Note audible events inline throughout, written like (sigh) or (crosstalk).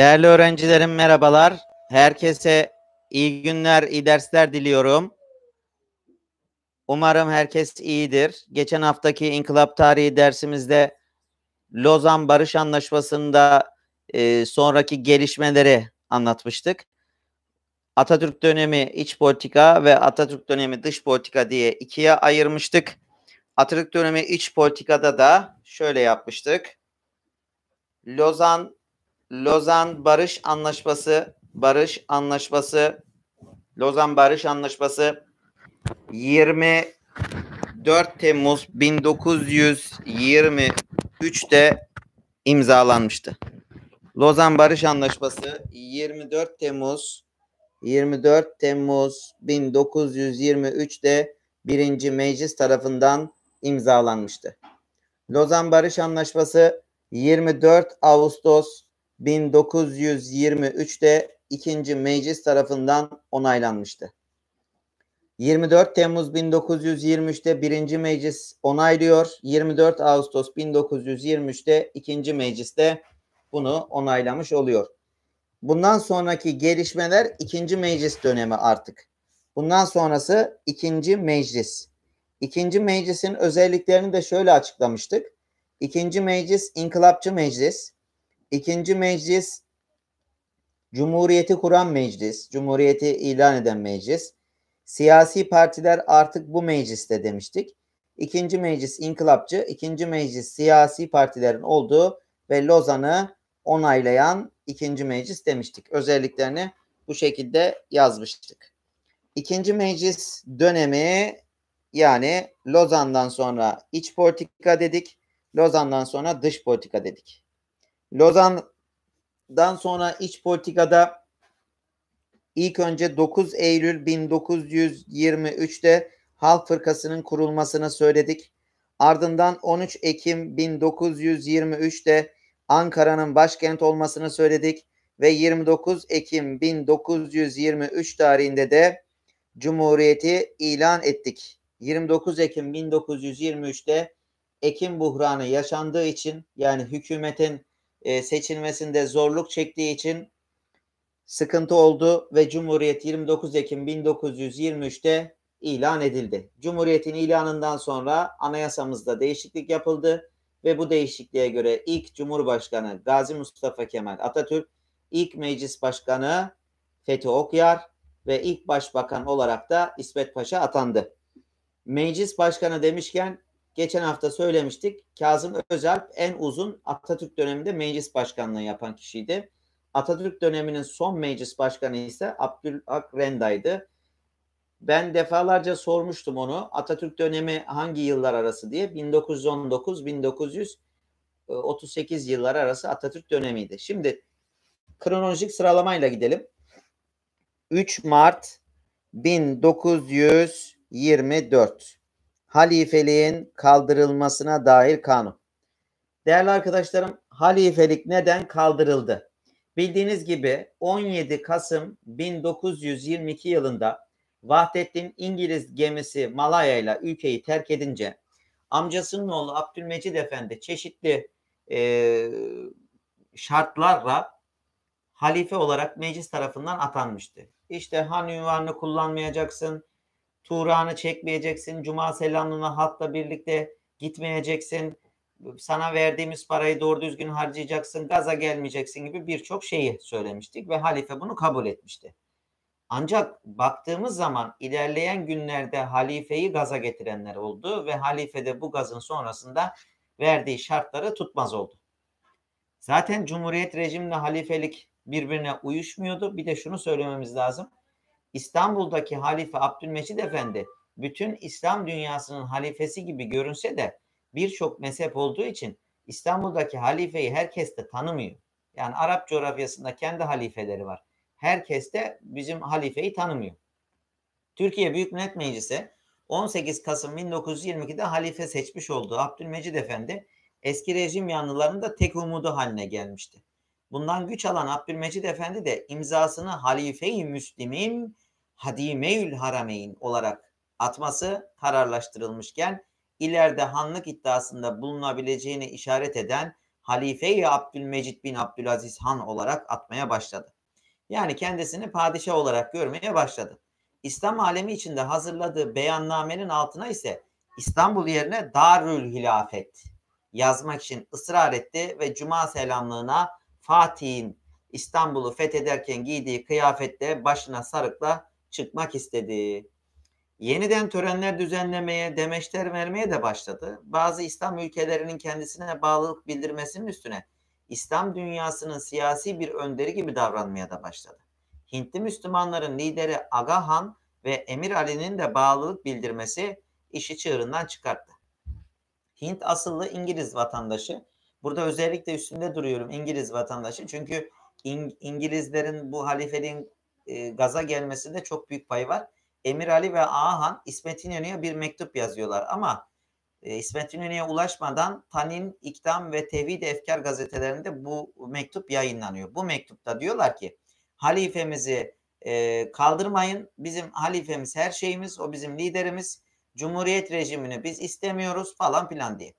Değerli öğrencilerim merhabalar. Herkese iyi günler, iyi dersler diliyorum. Umarım herkes iyidir. Geçen haftaki İnkılap Tarihi dersimizde Lozan Barış Anlaşması'nda e, sonraki gelişmeleri anlatmıştık. Atatürk dönemi iç politika ve Atatürk dönemi dış politika diye ikiye ayırmıştık. Atatürk dönemi iç politikada da şöyle yapmıştık. Lozan Lozan Barış Anlaşması, Barış Anlaşması, Lozan Barış Anlaşması 24 Temmuz 1923'te imzalanmıştı. Lozan Barış Anlaşması 24 Temmuz 24 Temmuz 1923'te birinci meclis tarafından imzalanmıştı. Lozan Barış Anlaşması 24 Ağustos 1923'te ikinci meclis tarafından onaylanmıştı. 24 Temmuz 1923'te birinci meclis onaylıyor. 24 Ağustos 1923'te ikinci mecliste bunu onaylamış oluyor. Bundan sonraki gelişmeler ikinci meclis dönemi artık. Bundan sonrası ikinci meclis. İkinci meclisin özelliklerini de şöyle açıklamıştık. İkinci meclis inkılapçı meclis. İkinci meclis Cumhuriyeti kuran meclis, Cumhuriyeti ilan eden meclis. Siyasi partiler artık bu mecliste demiştik. İkinci meclis inkılapçı, ikinci meclis siyasi partilerin olduğu ve Lozan'ı onaylayan ikinci meclis demiştik. Özelliklerini bu şekilde yazmıştık. İkinci meclis dönemi yani Lozan'dan sonra iç politika dedik, Lozan'dan sonra dış politika dedik. Lozan'dan sonra iç politikada ilk önce 9 Eylül 1923'te Halk Fırkası'nın kurulmasını söyledik. Ardından 13 Ekim 1923'te Ankara'nın başkent olmasını söyledik ve 29 Ekim 1923 tarihinde de Cumhuriyeti ilan ettik. 29 Ekim 1923'te Ekim buhranı yaşandığı için yani hükümetin e, seçilmesinde zorluk çektiği için sıkıntı oldu ve Cumhuriyet 29 Ekim 1923'te ilan edildi. Cumhuriyetin ilanından sonra anayasamızda değişiklik yapıldı ve bu değişikliğe göre ilk Cumhurbaşkanı Gazi Mustafa Kemal Atatürk, ilk Meclis Başkanı Fethi Okyar ve ilk Başbakan olarak da İsmet Paşa atandı. Meclis Başkanı demişken geçen hafta söylemiştik. Kazım Özalp en uzun Atatürk döneminde meclis başkanlığı yapan kişiydi. Atatürk döneminin son meclis başkanı ise Abdülhak Renda'ydı. Ben defalarca sormuştum onu. Atatürk dönemi hangi yıllar arası diye 1919-1938 yılları arası Atatürk dönemiydi. Şimdi kronolojik sıralamayla gidelim. 3 Mart 1924 halifeliğin kaldırılmasına dair kanun. Değerli arkadaşlarım, halifelik neden kaldırıldı? Bildiğiniz gibi 17 Kasım 1922 yılında Vahdettin İngiliz gemisi Malaya ile ülkeyi terk edince amcasının oğlu Abdülmecid Efendi çeşitli e, şartlarla halife olarak meclis tarafından atanmıştı. İşte han ünvanını kullanmayacaksın, Turan'ı çekmeyeceksin. Cuma selamlığına hatta birlikte gitmeyeceksin. Sana verdiğimiz parayı doğru düzgün harcayacaksın. Gaza gelmeyeceksin gibi birçok şeyi söylemiştik ve halife bunu kabul etmişti. Ancak baktığımız zaman ilerleyen günlerde halifeyi gaza getirenler oldu ve halife de bu gazın sonrasında verdiği şartları tutmaz oldu. Zaten cumhuriyet rejimle halifelik birbirine uyuşmuyordu. Bir de şunu söylememiz lazım. İstanbul'daki halife Abdülmecid Efendi bütün İslam dünyasının halifesi gibi görünse de birçok mezhep olduğu için İstanbul'daki halifeyi herkes de tanımıyor. Yani Arap coğrafyasında kendi halifeleri var. Herkes de bizim halifeyi tanımıyor. Türkiye Büyük Millet Meclisi 18 Kasım 1922'de halife seçmiş olduğu Abdülmecid Efendi eski rejim yanlılarının da tek umudu haline gelmişti. Bundan güç alan Abdülmecid Efendi de imzasını halife-i müslimin Hadimeül Harameyn olarak atması kararlaştırılmışken ileride hanlık iddiasında bulunabileceğini işaret eden Halife-i Abdülmecid bin Abdülaziz Han olarak atmaya başladı. Yani kendisini padişah olarak görmeye başladı. İslam alemi içinde hazırladığı beyannamenin altına ise İstanbul yerine Darül Hilafet yazmak için ısrar etti ve Cuma selamlığına Fatih'in İstanbul'u fethederken giydiği kıyafette başına sarıkla çıkmak istediği, yeniden törenler düzenlemeye, demeçler vermeye de başladı. Bazı İslam ülkelerinin kendisine bağlılık bildirmesinin üstüne İslam dünyasının siyasi bir önderi gibi davranmaya da başladı. Hintli Müslümanların lideri Aga Han ve Emir Ali'nin de bağlılık bildirmesi işi çığırından çıkarttı. Hint asıllı İngiliz vatandaşı. Burada özellikle üstünde duruyorum İngiliz vatandaşı. Çünkü İng- İngilizlerin bu halifeliğin e, gaza gelmesinde çok büyük pay var. Emir Ali ve Ahan İsmet İnönü'ye bir mektup yazıyorlar ama e, İsmet İnönü'ye ulaşmadan Tanin, İktam ve Tevhid Efkar gazetelerinde bu mektup yayınlanıyor. Bu mektupta diyorlar ki halifemizi e, kaldırmayın. Bizim halifemiz her şeyimiz, o bizim liderimiz. Cumhuriyet rejimini biz istemiyoruz falan filan diye.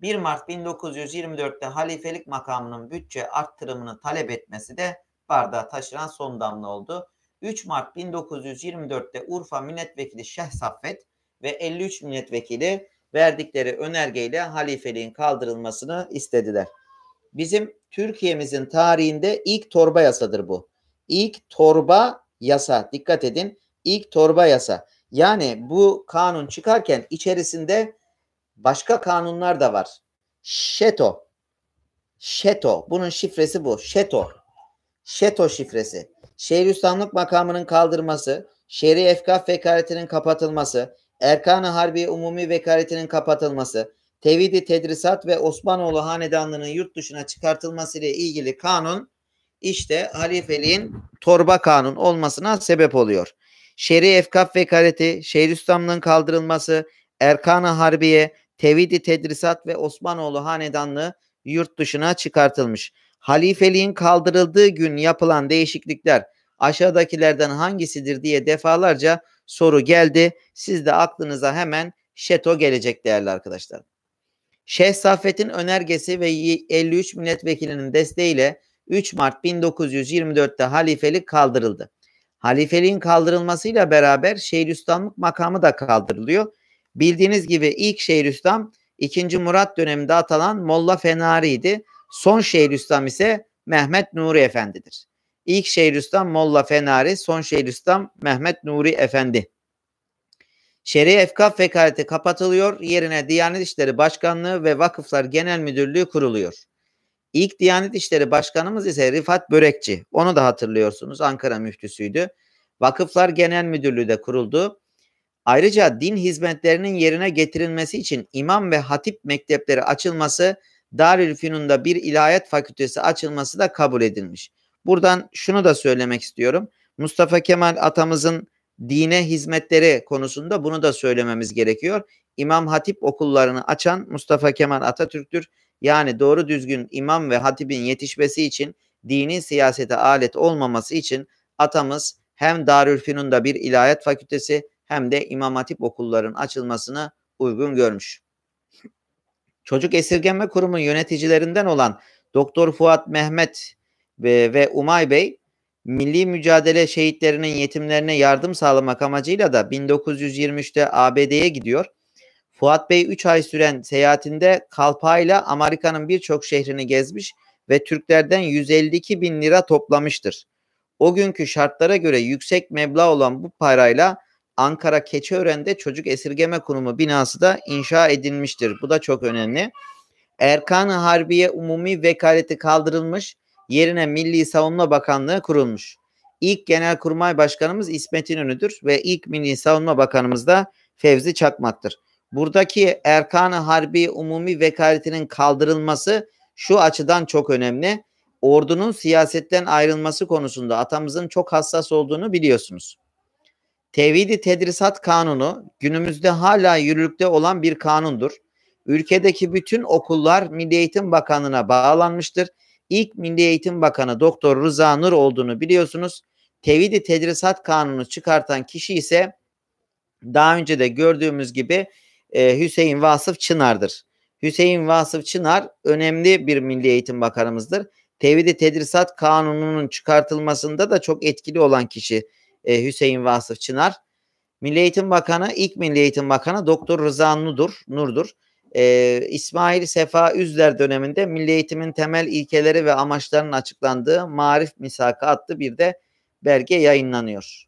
1 Mart 1924'te halifelik makamının bütçe arttırımını talep etmesi de bardağı taşıran son damla oldu. 3 Mart 1924'te Urfa Milletvekili Şeh Saffet ve 53 milletvekili verdikleri önergeyle halifeliğin kaldırılmasını istediler. Bizim Türkiye'mizin tarihinde ilk torba yasadır bu. İlk torba yasa. Dikkat edin. İlk torba yasa. Yani bu kanun çıkarken içerisinde başka kanunlar da var. Şeto. Şeto. Bunun şifresi bu. Şeto. Şeto şifresi, Şeyhülislamlık makamının kaldırması, Şer'i Efkaf vekaletinin kapatılması, Erkan-ı Harbi Umumi vekaletinin kapatılması, tevhid Tedrisat ve Osmanoğlu Hanedanlığı'nın yurt dışına çıkartılması ile ilgili kanun işte halifeliğin torba kanun olmasına sebep oluyor. Şer'i Efkaf vekaleti, Şeyhülislamlığın kaldırılması, Erkan-ı Harbiye, tevhid Tedrisat ve Osmanoğlu Hanedanlığı yurt dışına çıkartılmış halifeliğin kaldırıldığı gün yapılan değişiklikler aşağıdakilerden hangisidir diye defalarca soru geldi. Siz de aklınıza hemen şeto gelecek değerli arkadaşlar. Şeyh Saffet'in önergesi ve 53 milletvekilinin desteğiyle 3 Mart 1924'te halifelik kaldırıldı. Halifeliğin kaldırılmasıyla beraber Şeyhülislamlık makamı da kaldırılıyor. Bildiğiniz gibi ilk Şeyhülislam 2. Murat döneminde atanan Molla Fenari'ydi. Son Şeyhülislam ise Mehmet Nuri Efendi'dir. İlk Şeyhülislam Molla Fenari, son Şeyhülislam Mehmet Nuri Efendi. Şer'i efkaf vekaleti kapatılıyor, yerine Diyanet İşleri Başkanlığı ve Vakıflar Genel Müdürlüğü kuruluyor. İlk Diyanet İşleri Başkanımız ise Rifat Börekçi. Onu da hatırlıyorsunuz Ankara müftüsüydü. Vakıflar Genel Müdürlüğü de kuruldu. Ayrıca din hizmetlerinin yerine getirilmesi için imam ve hatip mektepleri açılması Darülfünun'da bir ilahiyat fakültesi açılması da kabul edilmiş. Buradan şunu da söylemek istiyorum. Mustafa Kemal atamızın dine hizmetleri konusunda bunu da söylememiz gerekiyor. İmam Hatip okullarını açan Mustafa Kemal Atatürk'tür. Yani doğru düzgün imam ve hatibin yetişmesi için dini siyasete alet olmaması için atamız hem Darülfünun'da bir ilahiyat fakültesi hem de İmam Hatip okullarının açılmasını uygun görmüş. Çocuk Esirgenme Kurumu yöneticilerinden olan Doktor Fuat Mehmet ve, ve Umay Bey milli mücadele şehitlerinin yetimlerine yardım sağlamak amacıyla da 1923'te ABD'ye gidiyor. Fuat Bey 3 ay süren seyahatinde kalpayla Amerika'nın birçok şehrini gezmiş ve Türklerden 152 bin lira toplamıştır. O günkü şartlara göre yüksek meblağ olan bu parayla Ankara Keçiören'de Çocuk Esirgeme Kurumu binası da inşa edilmiştir. Bu da çok önemli. Erkan Harbiye Umumi Vekaleti kaldırılmış, yerine Milli Savunma Bakanlığı kurulmuş. İlk Genelkurmay Başkanımız İsmet İnönü'dür ve ilk Milli Savunma Bakanımız da Fevzi Çakmak'tır. Buradaki Erkan Harbi Umumi Vekaletinin kaldırılması şu açıdan çok önemli. Ordunun siyasetten ayrılması konusunda atamızın çok hassas olduğunu biliyorsunuz. Tevhidi Tedrisat Kanunu günümüzde hala yürürlükte olan bir kanundur. Ülkedeki bütün okullar Milli Eğitim Bakanlığına bağlanmıştır. İlk Milli Eğitim Bakanı Doktor Rıza Nur olduğunu biliyorsunuz. Tevhidi Tedrisat Kanunu çıkartan kişi ise daha önce de gördüğümüz gibi e, Hüseyin Vasıf Çınar'dır. Hüseyin Vasıf Çınar önemli bir Milli Eğitim Bakanımızdır. Tevhidi Tedrisat Kanunu'nun çıkartılmasında da çok etkili olan kişi e, Hüseyin Vasıf Çınar. Milli Eğitim Bakanı, ilk Milli Eğitim Bakanı Doktor Rıza Nudur, Nur'dur. E, İsmail Sefa Üzler döneminde Milli Eğitimin temel ilkeleri ve amaçlarının açıklandığı Marif Misakı adlı bir de belge yayınlanıyor.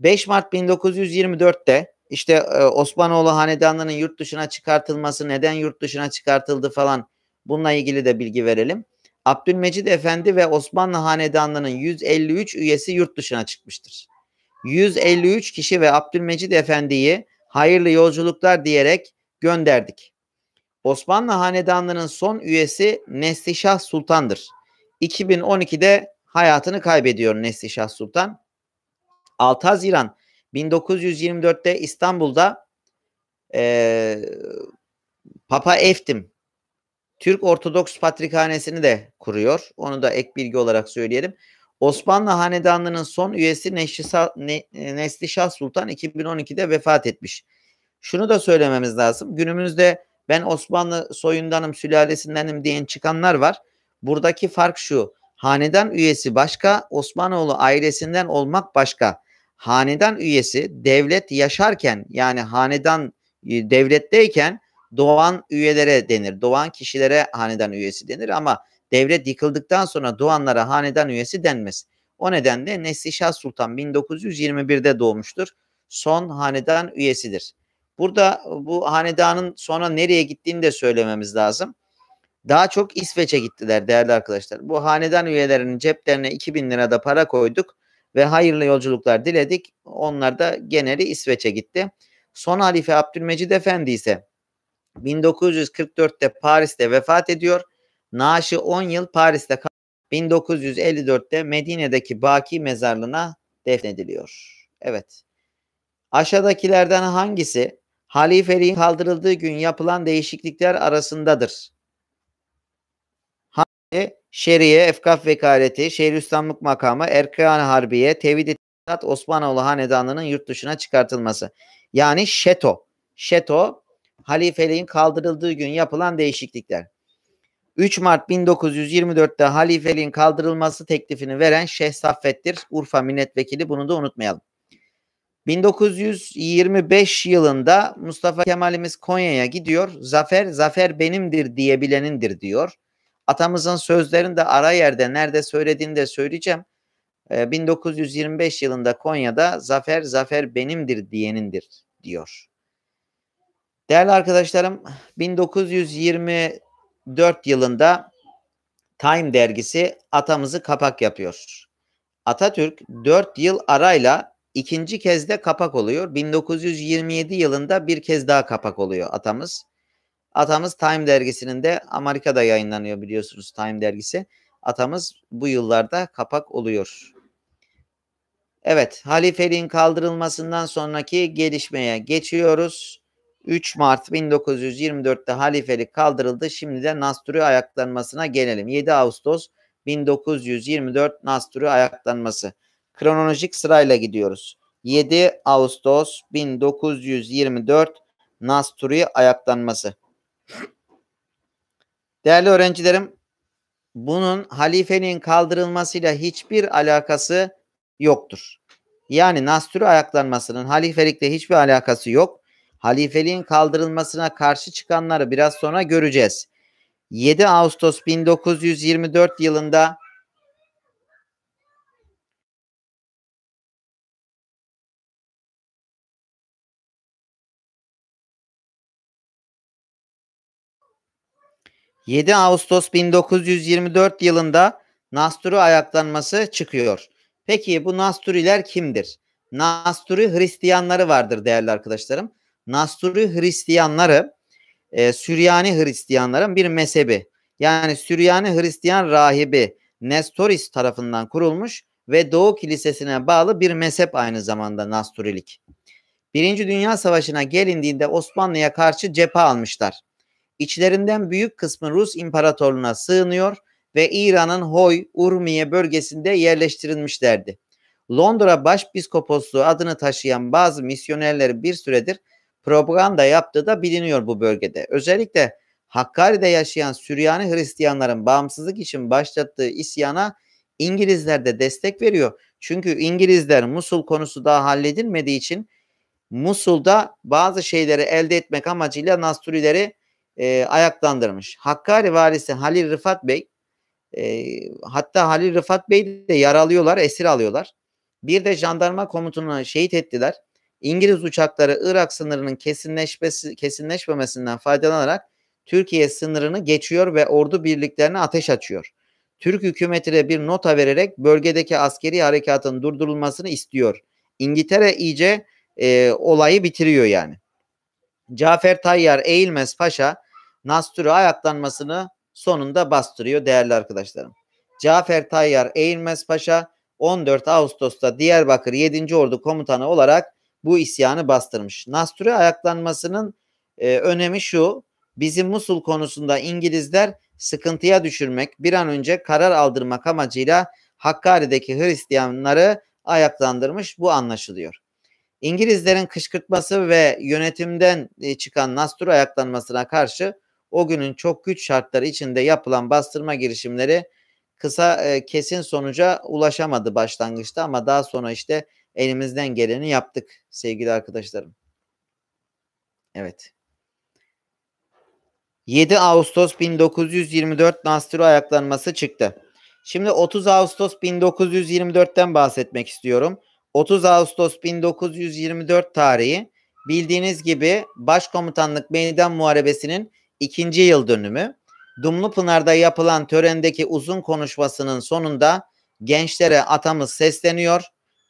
5 Mart 1924'te işte e, Osmanoğlu Hanedanlığı'nın yurt dışına çıkartılması, neden yurt dışına çıkartıldı falan bununla ilgili de bilgi verelim. Abdülmecid Efendi ve Osmanlı Hanedanlığı'nın 153 üyesi yurt dışına çıkmıştır. 153 kişi ve Abdülmecid Efendi'yi hayırlı yolculuklar diyerek gönderdik. Osmanlı Hanedanlığı'nın son üyesi Neslişah Sultan'dır. 2012'de hayatını kaybediyor Neslişah Sultan. 6 Haziran 1924'te İstanbul'da e, Papa Eftim Türk Ortodoks Patrikhanesi'ni de kuruyor. Onu da ek bilgi olarak söyleyelim. Osmanlı Hanedanlığı'nın son üyesi Neşrisa, e, Neslişah Sultan 2012'de vefat etmiş. Şunu da söylememiz lazım. Günümüzde ben Osmanlı soyundanım, sülalesindenim diyen çıkanlar var. Buradaki fark şu. Hanedan üyesi başka, Osmanoğlu ailesinden olmak başka. Hanedan üyesi devlet yaşarken yani hanedan e, devletteyken doğan üyelere denir. Doğan kişilere hanedan üyesi denir ama devlet yıkıldıktan sonra doğanlara hanedan üyesi denmez. O nedenle Neslişah Sultan 1921'de doğmuştur. Son hanedan üyesidir. Burada bu hanedanın sonra nereye gittiğini de söylememiz lazım. Daha çok İsveç'e gittiler değerli arkadaşlar. Bu hanedan üyelerinin ceplerine 2000 lira da para koyduk ve hayırlı yolculuklar diledik. Onlar da geneli İsveç'e gitti. Son halife Abdülmecid Efendi ise 1944'te Paris'te vefat ediyor. Naaşı 10 yıl Paris'te 1954'te Medine'deki Baki mezarlığına defnediliyor. Evet. Aşağıdakilerden hangisi halifeliğin kaldırıldığı gün yapılan değişiklikler arasındadır? Hangi şeriye, efkaf vekaleti, şehirüslamlık makamı, erkan harbiye, tevhid Osmanoğlu hanedanının yurt dışına çıkartılması. Yani şeto. Şeto halifeliğin kaldırıldığı gün yapılan değişiklikler. 3 Mart 1924'te halifeliğin kaldırılması teklifini veren Şeyh Saffet'tir. Urfa milletvekili bunu da unutmayalım. 1925 yılında Mustafa Kemal'imiz Konya'ya gidiyor. Zafer, zafer benimdir diyebilenindir diyor. Atamızın sözlerini de ara yerde nerede söylediğini de söyleyeceğim. 1925 ee, yılında Konya'da zafer, zafer benimdir diyenindir diyor. Değerli arkadaşlarım 1924 yılında Time dergisi atamızı kapak yapıyor. Atatürk 4 yıl arayla ikinci kez de kapak oluyor. 1927 yılında bir kez daha kapak oluyor atamız. Atamız Time dergisinin de Amerika'da yayınlanıyor biliyorsunuz Time dergisi. Atamız bu yıllarda kapak oluyor. Evet halifeliğin kaldırılmasından sonraki gelişmeye geçiyoruz. 3 Mart 1924'te halifelik kaldırıldı. Şimdi de Nasturi ayaklanmasına gelelim. 7 Ağustos 1924 Nasturi ayaklanması. Kronolojik sırayla gidiyoruz. 7 Ağustos 1924 Nasturi ayaklanması. Değerli öğrencilerim, bunun halifenin kaldırılmasıyla hiçbir alakası yoktur. Yani Nasturi ayaklanmasının halifelikle hiçbir alakası yok halifeliğin kaldırılmasına karşı çıkanları biraz sonra göreceğiz. 7 Ağustos 1924 yılında ...7 Ağustos 1924 yılında Nasturi ayaklanması çıkıyor. Peki bu Nasturiler kimdir? Nasturi Hristiyanları vardır değerli arkadaşlarım. Nasturi Hristiyanları e, Süryani Hristiyanların bir mezhebi. Yani Süryani Hristiyan rahibi Nestoris tarafından kurulmuş ve Doğu Kilisesi'ne bağlı bir mezhep aynı zamanda Nasturilik. Birinci Dünya Savaşı'na gelindiğinde Osmanlı'ya karşı cephe almışlar. İçlerinden büyük kısmı Rus İmparatorluğu'na sığınıyor ve İran'ın Hoy, Urmiye bölgesinde yerleştirilmişlerdi. Londra Başpiskoposluğu adını taşıyan bazı misyonerleri bir süredir propaganda yaptığı da biliniyor bu bölgede. Özellikle Hakkari'de yaşayan Süryani Hristiyanların bağımsızlık için başlattığı isyana İngilizler de destek veriyor. Çünkü İngilizler Musul konusu daha halledilmediği için Musul'da bazı şeyleri elde etmek amacıyla Nasturileri e, ayaklandırmış. Hakkari valisi Halil Rıfat Bey e, hatta Halil Rıfat Bey'i de yaralıyorlar, esir alıyorlar. Bir de jandarma komutanını şehit ettiler. İngiliz uçakları Irak sınırının kesinleşmesi, kesinleşmemesinden faydalanarak Türkiye sınırını geçiyor ve ordu birliklerine ateş açıyor. Türk hükümeti de bir nota vererek bölgedeki askeri harekatın durdurulmasını istiyor. İngiltere iyice e, olayı bitiriyor yani. Cafer Tayyar Eğilmez Paşa Nastur'a ayaklanmasını sonunda bastırıyor değerli arkadaşlarım. Cafer Tayyar Eğilmez Paşa 14 Ağustos'ta Diyarbakır 7. Ordu Komutanı olarak bu isyanı bastırmış. Nasture ayaklanmasının e, önemi şu. bizim Musul konusunda İngilizler sıkıntıya düşürmek, bir an önce karar aldırmak amacıyla Hakkari'deki Hristiyanları ayaklandırmış bu anlaşılıyor. İngilizlerin kışkırtması ve yönetimden e, çıkan Nastur ayaklanmasına karşı o günün çok güç şartları içinde yapılan bastırma girişimleri kısa e, kesin sonuca ulaşamadı başlangıçta ama daha sonra işte elimizden geleni yaptık sevgili arkadaşlarım. Evet. 7 Ağustos 1924 Nastro ayaklanması çıktı. Şimdi 30 Ağustos 1924'ten bahsetmek istiyorum. 30 Ağustos 1924 tarihi bildiğiniz gibi Başkomutanlık Meydan Muharebesi'nin ikinci yıl dönümü. Dumlupınar'da yapılan törendeki uzun konuşmasının sonunda gençlere atamız sesleniyor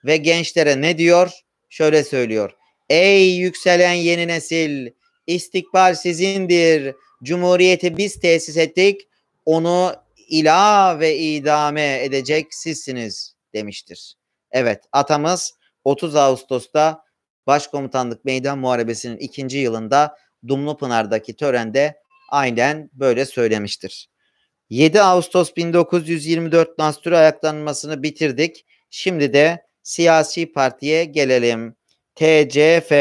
ve gençlere ne diyor? Şöyle söylüyor. Ey yükselen yeni nesil, istikbal sizindir. Cumhuriyeti biz tesis ettik. Onu ila ve idame edecek sizsiniz demiştir. Evet, atamız 30 Ağustos'ta Başkomutanlık Meydan Muharebesi'nin ikinci yılında Dumlupınar'daki törende aynen böyle söylemiştir. 7 Ağustos 1924 Nastür ayaklanmasını bitirdik. Şimdi de siyasi partiye gelelim. TCF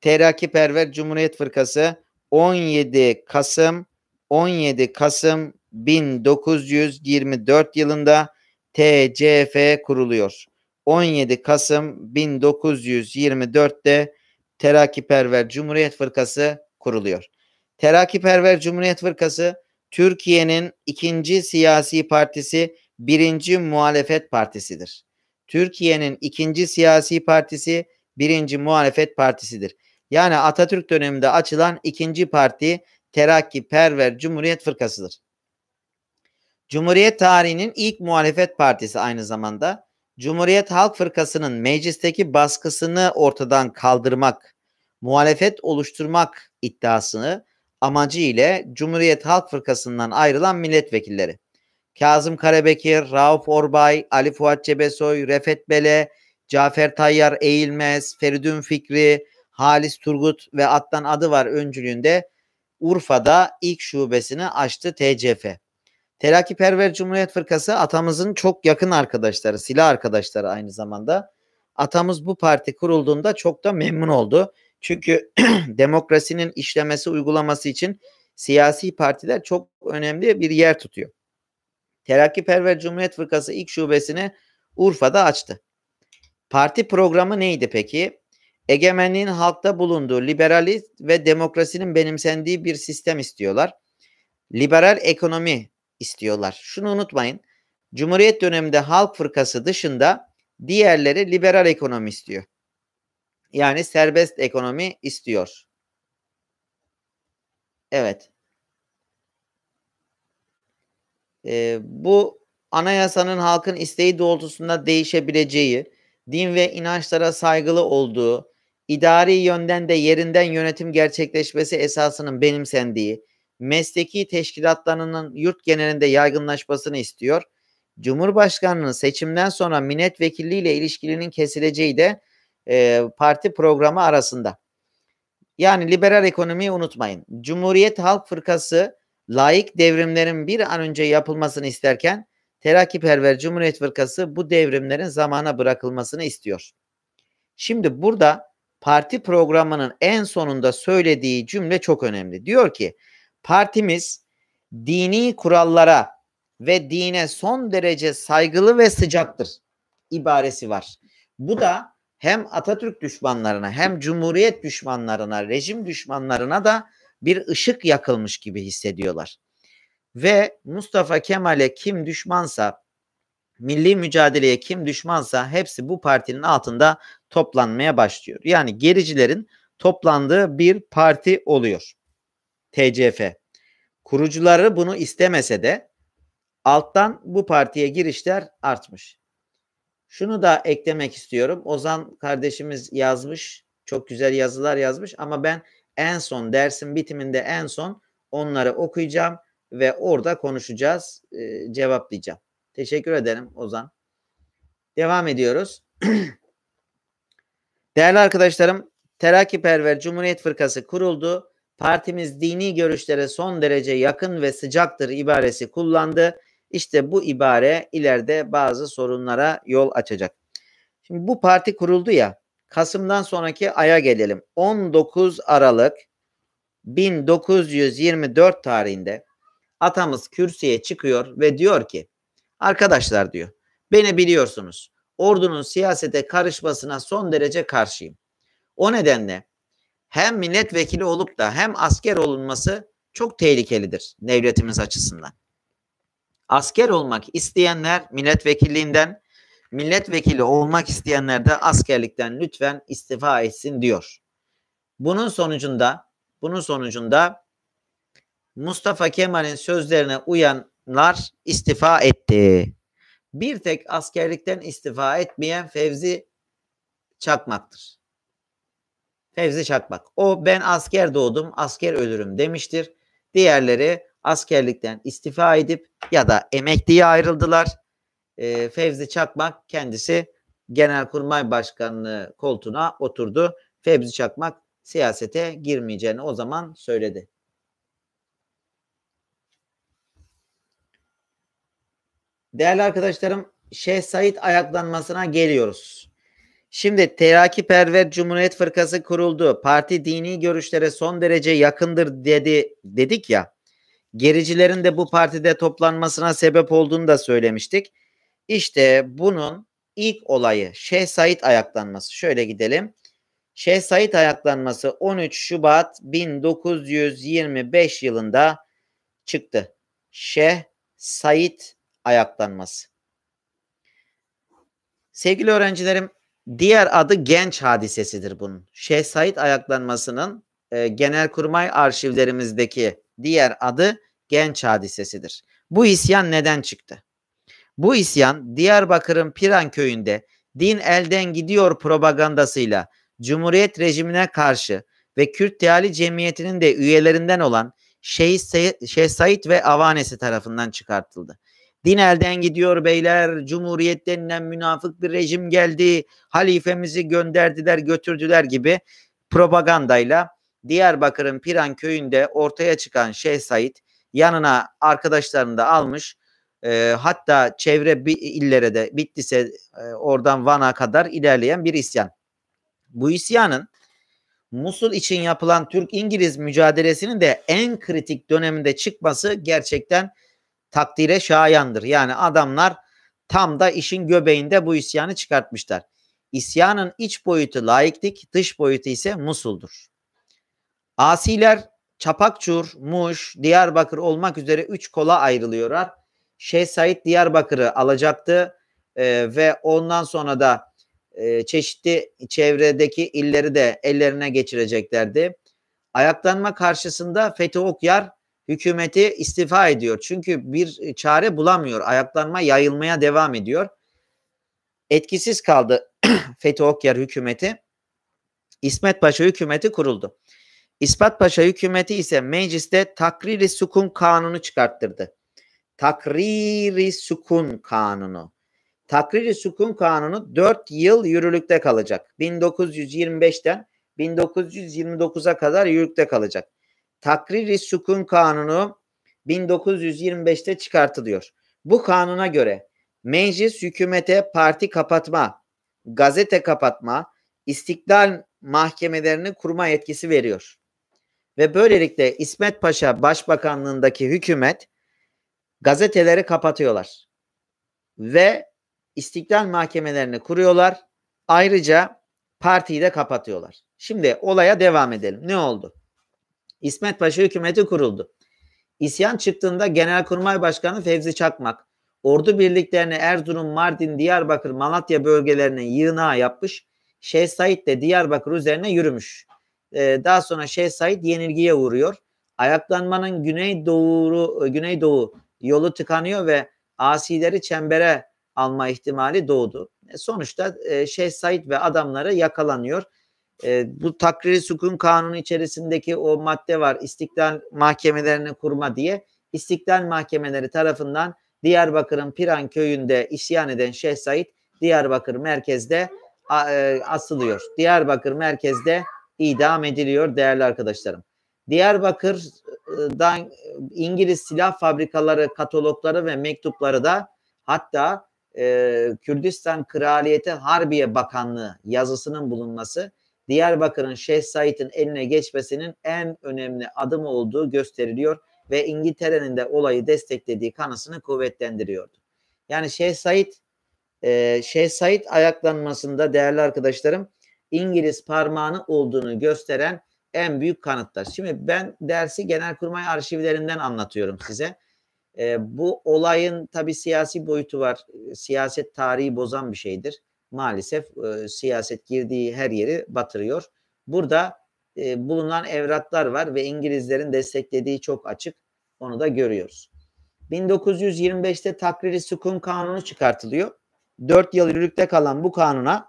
Terakkiperver Cumhuriyet Fırkası 17 Kasım 17 Kasım 1924 yılında TCF kuruluyor. 17 Kasım 1924'te Terakkiperver Cumhuriyet Fırkası kuruluyor. Terakkiperver Cumhuriyet Fırkası Türkiye'nin ikinci siyasi partisi, birinci muhalefet partisidir. Türkiye'nin ikinci siyasi partisi birinci muhalefet partisidir. Yani Atatürk döneminde açılan ikinci parti Terakki Perver Cumhuriyet Fırkası'dır. Cumhuriyet tarihinin ilk muhalefet partisi aynı zamanda Cumhuriyet Halk Fırkası'nın meclisteki baskısını ortadan kaldırmak, muhalefet oluşturmak iddiasını amacı ile Cumhuriyet Halk Fırkası'ndan ayrılan milletvekilleri. Kazım Karabekir, Rauf Orbay, Ali Fuat Cebesoy, Refet Bele, Cafer Tayyar Eğilmez, Feridun Fikri, Halis Turgut ve Attan Adı var öncülüğünde Urfa'da ilk şubesini açtı TCF. Terakkiperver Cumhuriyet Fırkası atamızın çok yakın arkadaşları, silah arkadaşları aynı zamanda. Atamız bu parti kurulduğunda çok da memnun oldu. Çünkü (clears throat) demokrasinin işlemesi, uygulaması için siyasi partiler çok önemli bir yer tutuyor. Terakkiperver Cumhuriyet Fırkası ilk şubesini Urfa'da açtı. Parti programı neydi peki? Egemenliğin halkta bulunduğu liberalist ve demokrasinin benimsendiği bir sistem istiyorlar. Liberal ekonomi istiyorlar. Şunu unutmayın. Cumhuriyet döneminde halk fırkası dışında diğerleri liberal ekonomi istiyor. Yani serbest ekonomi istiyor. Evet. E, bu anayasanın halkın isteği doğrultusunda değişebileceği, din ve inançlara saygılı olduğu, idari yönden de yerinden yönetim gerçekleşmesi esasının benimsendiği, mesleki teşkilatlarının yurt genelinde yaygınlaşmasını istiyor. Cumhurbaşkanının seçimden sonra milletvekilliğiyle ilişkilinin kesileceği de e, parti programı arasında. Yani liberal ekonomiyi unutmayın. Cumhuriyet Halk Fırkası layık devrimlerin bir an önce yapılmasını isterken terakkiperver Cumhuriyet Fırkası bu devrimlerin zamana bırakılmasını istiyor. Şimdi burada parti programının en sonunda söylediği cümle çok önemli. Diyor ki partimiz dini kurallara ve dine son derece saygılı ve sıcaktır ibaresi var. Bu da hem Atatürk düşmanlarına hem Cumhuriyet düşmanlarına, rejim düşmanlarına da bir ışık yakılmış gibi hissediyorlar. Ve Mustafa Kemal'e kim düşmansa, milli mücadeleye kim düşmansa hepsi bu partinin altında toplanmaya başlıyor. Yani gericilerin toplandığı bir parti oluyor. TCF. Kurucuları bunu istemese de alttan bu partiye girişler artmış. Şunu da eklemek istiyorum. Ozan kardeşimiz yazmış. Çok güzel yazılar yazmış ama ben en son dersin bitiminde en son onları okuyacağım ve orada konuşacağız, e, cevaplayacağım. Teşekkür ederim Ozan. Devam ediyoruz. (clears throat) Değerli arkadaşlarım, Terakkiperver Cumhuriyet Fırkası kuruldu. Partimiz dini görüşlere son derece yakın ve sıcaktır ibaresi kullandı. İşte bu ibare ileride bazı sorunlara yol açacak. Şimdi bu parti kuruldu ya. Kasım'dan sonraki aya gelelim. 19 Aralık 1924 tarihinde atamız kürsüye çıkıyor ve diyor ki arkadaşlar diyor beni biliyorsunuz ordunun siyasete karışmasına son derece karşıyım. O nedenle hem milletvekili olup da hem asker olunması çok tehlikelidir devletimiz açısından. Asker olmak isteyenler milletvekilliğinden, milletvekili olmak isteyenler de askerlikten lütfen istifa etsin diyor. Bunun sonucunda bunun sonucunda Mustafa Kemal'in sözlerine uyanlar istifa etti. Bir tek askerlikten istifa etmeyen Fevzi Çakmak'tır. Fevzi Çakmak. O ben asker doğdum, asker ölürüm demiştir. Diğerleri askerlikten istifa edip ya da emekliye ayrıldılar e, Fevzi Çakmak kendisi Genelkurmay Başkanlığı koltuğuna oturdu. Fevzi Çakmak siyasete girmeyeceğini o zaman söyledi. Değerli arkadaşlarım Şeyh Said ayaklanmasına geliyoruz. Şimdi Teraki Perver Cumhuriyet Fırkası kuruldu. Parti dini görüşlere son derece yakındır dedi dedik ya. Gericilerin de bu partide toplanmasına sebep olduğunu da söylemiştik. İşte bunun ilk olayı Şeyh Said ayaklanması. Şöyle gidelim. Şeyh Said ayaklanması 13 Şubat 1925 yılında çıktı. Şeyh Said ayaklanması. Sevgili öğrencilerim, diğer adı genç hadisesidir bunun. Şeyh Said ayaklanmasının e, genelkurmay arşivlerimizdeki diğer adı genç hadisesidir. Bu isyan neden çıktı? Bu isyan Diyarbakır'ın Piran köyünde din elden gidiyor propagandasıyla Cumhuriyet rejimine karşı ve Kürt Teali Cemiyeti'nin de üyelerinden olan Şeyh, Şeyh Said ve avanesi tarafından çıkartıldı. Din elden gidiyor beyler, Cumhuriyet denilen münafık bir rejim geldi, halifemizi gönderdiler, götürdüler gibi propagandayla Diyarbakır'ın Piran köyünde ortaya çıkan Şeyh Said yanına arkadaşlarını da almış e, hatta çevre bir illere de Bitlis'e e, oradan Van'a kadar ilerleyen bir isyan. Bu isyanın Musul için yapılan Türk-İngiliz mücadelesinin de en kritik döneminde çıkması gerçekten takdire şayandır. Yani adamlar tam da işin göbeğinde bu isyanı çıkartmışlar. İsyanın iç boyutu laiklik, dış boyutu ise Musul'dur. Asiler Çapakçur, Muş, Diyarbakır olmak üzere üç kola ayrılıyorlar. Şeyh Said Diyarbakır'ı alacaktı e, ve ondan sonra da e, çeşitli çevredeki illeri de ellerine geçireceklerdi. Ayaklanma karşısında Fethi Okyar hükümeti istifa ediyor. Çünkü bir çare bulamıyor. Ayaklanma yayılmaya devam ediyor. Etkisiz kaldı (clears throat) Fethi Okyar hükümeti. İsmet Paşa hükümeti kuruldu. İspat Paşa hükümeti ise mecliste takrir-i sukun kanunu çıkarttırdı. Takriri Sukun Kanunu. Takriri Sukun Kanunu 4 yıl yürürlükte kalacak. 1925'ten 1929'a kadar yürürlükte kalacak. Takriri Sukun Kanunu 1925'te çıkartılıyor. Bu kanuna göre meclis hükümete parti kapatma, gazete kapatma, istiklal mahkemelerini kurma yetkisi veriyor. Ve böylelikle İsmet Paşa Başbakanlığındaki hükümet gazeteleri kapatıyorlar ve istiklal mahkemelerini kuruyorlar. Ayrıca partiyi de kapatıyorlar. Şimdi olaya devam edelim. Ne oldu? İsmet Paşa hükümeti kuruldu. İsyan çıktığında Genelkurmay Başkanı Fevzi Çakmak ordu birliklerini Erzurum, Mardin, Diyarbakır, Malatya bölgelerine yığınağı yapmış. Şeyh Said de Diyarbakır üzerine yürümüş. Ee, daha sonra Şeyh Said yenilgiye uğruyor. Ayaklanmanın güneydoğu, güneydoğu yolu tıkanıyor ve asileri çembere alma ihtimali doğdu. E, sonuçta e, Şeyh Said ve adamları yakalanıyor. E, bu takriri sukun kanunu içerisindeki o madde var. istiklal mahkemelerini kurma diye. İstiklal mahkemeleri tarafından Diyarbakır'ın Piran köyünde isyan eden Şeyh Said Diyarbakır merkezde e, asılıyor. Diyarbakır merkezde idam ediliyor değerli arkadaşlarım. Diyarbakır'dan İngiliz silah fabrikaları katalogları ve mektupları da hatta e, Kürdistan Kraliyeti Harbiye Bakanlığı yazısının bulunması Diyarbakır'ın Şeyh Said'in eline geçmesinin en önemli adım olduğu gösteriliyor ve İngiltere'nin de olayı desteklediği kanısını kuvvetlendiriyordu. Yani Şeyh Said e, Şeyh Said ayaklanmasında değerli arkadaşlarım İngiliz parmağını olduğunu gösteren en büyük kanıtlar. Şimdi ben dersi Genelkurmay arşivlerinden anlatıyorum size. E, bu olayın tabi siyasi boyutu var. Ee, siyaset tarihi bozan bir şeydir. Maalesef e, siyaset girdiği her yeri batırıyor. Burada e, bulunan evraklar var ve İngilizlerin desteklediği çok açık. Onu da görüyoruz. 1925'te Takriri Sukun Kanunu çıkartılıyor. 4 yıl yürürlükte kalan bu kanuna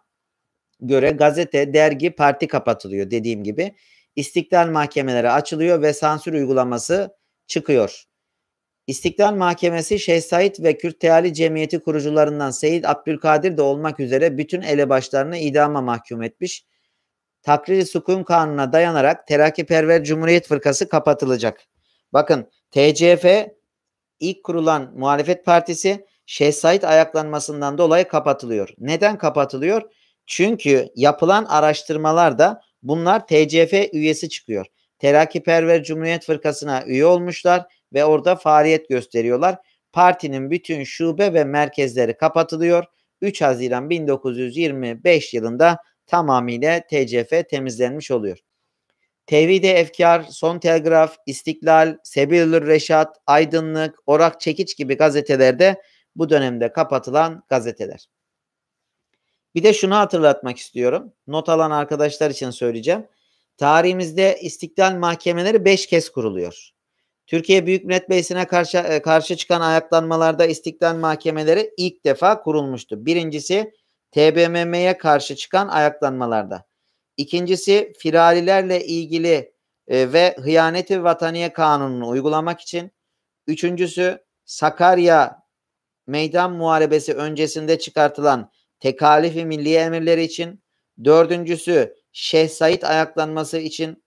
göre gazete, dergi, parti kapatılıyor dediğim gibi. İstiklal mahkemeleri açılıyor ve sansür uygulaması çıkıyor. İstiklal Mahkemesi Şeyh Said ve Kürt Teali Cemiyeti kurucularından Seyit Abdülkadir de olmak üzere bütün elebaşlarını idama mahkum etmiş. Takriri Sukun Kanunu'na dayanarak Terakkiperver Cumhuriyet Fırkası kapatılacak. Bakın TCF ilk kurulan muhalefet partisi Şeyh Said ayaklanmasından dolayı kapatılıyor. Neden kapatılıyor? Çünkü yapılan araştırmalarda Bunlar TCF üyesi çıkıyor. Terakkiperver Cumhuriyet Fırkası'na üye olmuşlar ve orada faaliyet gösteriyorlar. Partinin bütün şube ve merkezleri kapatılıyor. 3 Haziran 1925 yılında tamamıyla TCF temizlenmiş oluyor. tevhid Efkar, Son Telgraf, İstiklal, Sebilül Reşat, Aydınlık, Orak Çekiç gibi gazetelerde bu dönemde kapatılan gazeteler. Bir de şunu hatırlatmak istiyorum. Not alan arkadaşlar için söyleyeceğim. Tarihimizde istiklal mahkemeleri 5 kez kuruluyor. Türkiye Büyük Millet Meclisi'ne karşı, e, karşı çıkan ayaklanmalarda istiklal mahkemeleri ilk defa kurulmuştu. Birincisi TBMM'ye karşı çıkan ayaklanmalarda. İkincisi firarilerle ilgili e, ve hıyaneti vataniye kanununu uygulamak için. Üçüncüsü Sakarya meydan muharebesi öncesinde çıkartılan tekalifi milli emirleri için, dördüncüsü Şeyh Said ayaklanması için,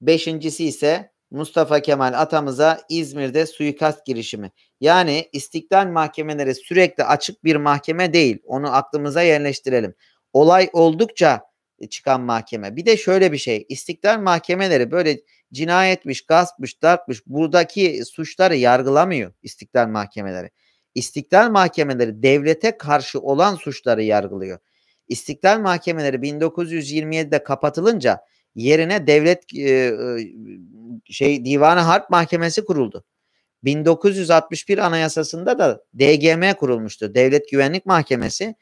beşincisi ise Mustafa Kemal atamıza İzmir'de suikast girişimi. Yani istiklal mahkemeleri sürekli açık bir mahkeme değil. Onu aklımıza yerleştirelim. Olay oldukça e, çıkan mahkeme. Bir de şöyle bir şey. İstiklal mahkemeleri böyle cinayetmiş, gaspmış, darpmış buradaki suçları yargılamıyor istiklal mahkemeleri. İstiklal mahkemeleri devlete karşı olan suçları yargılıyor. İstiklal mahkemeleri 1927'de kapatılınca yerine devlet e, e şey Divanı Harp Mahkemesi kuruldu. 1961 Anayasası'nda da DGM kurulmuştu. Devlet Güvenlik Mahkemesi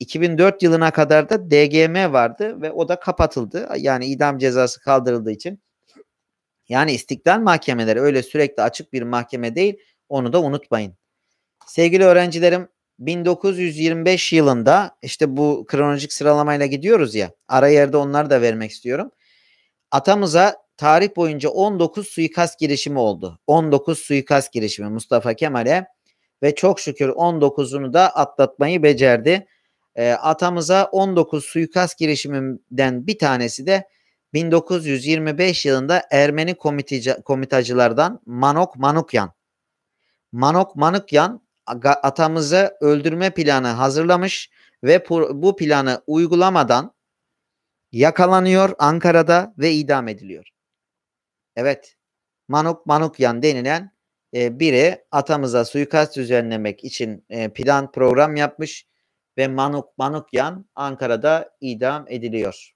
2004 yılına kadar da DGM vardı ve o da kapatıldı. Yani idam cezası kaldırıldığı için. Yani istiklal mahkemeleri öyle sürekli açık bir mahkeme değil. Onu da unutmayın. Sevgili öğrencilerim 1925 yılında işte bu kronolojik sıralamayla gidiyoruz ya ara yerde onları da vermek istiyorum. Atamıza tarih boyunca 19 suikast girişimi oldu. 19 suikast girişimi Mustafa Kemal'e ve çok şükür 19'unu da atlatmayı becerdi. E, atamıza 19 suikast girişiminden bir tanesi de 1925 yılında Ermeni komiteci, komitacılardan Manok Manukyan. Manok Manukyan atamızı öldürme planı hazırlamış ve bu planı uygulamadan yakalanıyor Ankara'da ve idam ediliyor. Evet. Manuk Manukyan denilen e, biri atamıza suikast düzenlemek için e, plan program yapmış ve Manuk Manukyan Ankara'da idam ediliyor.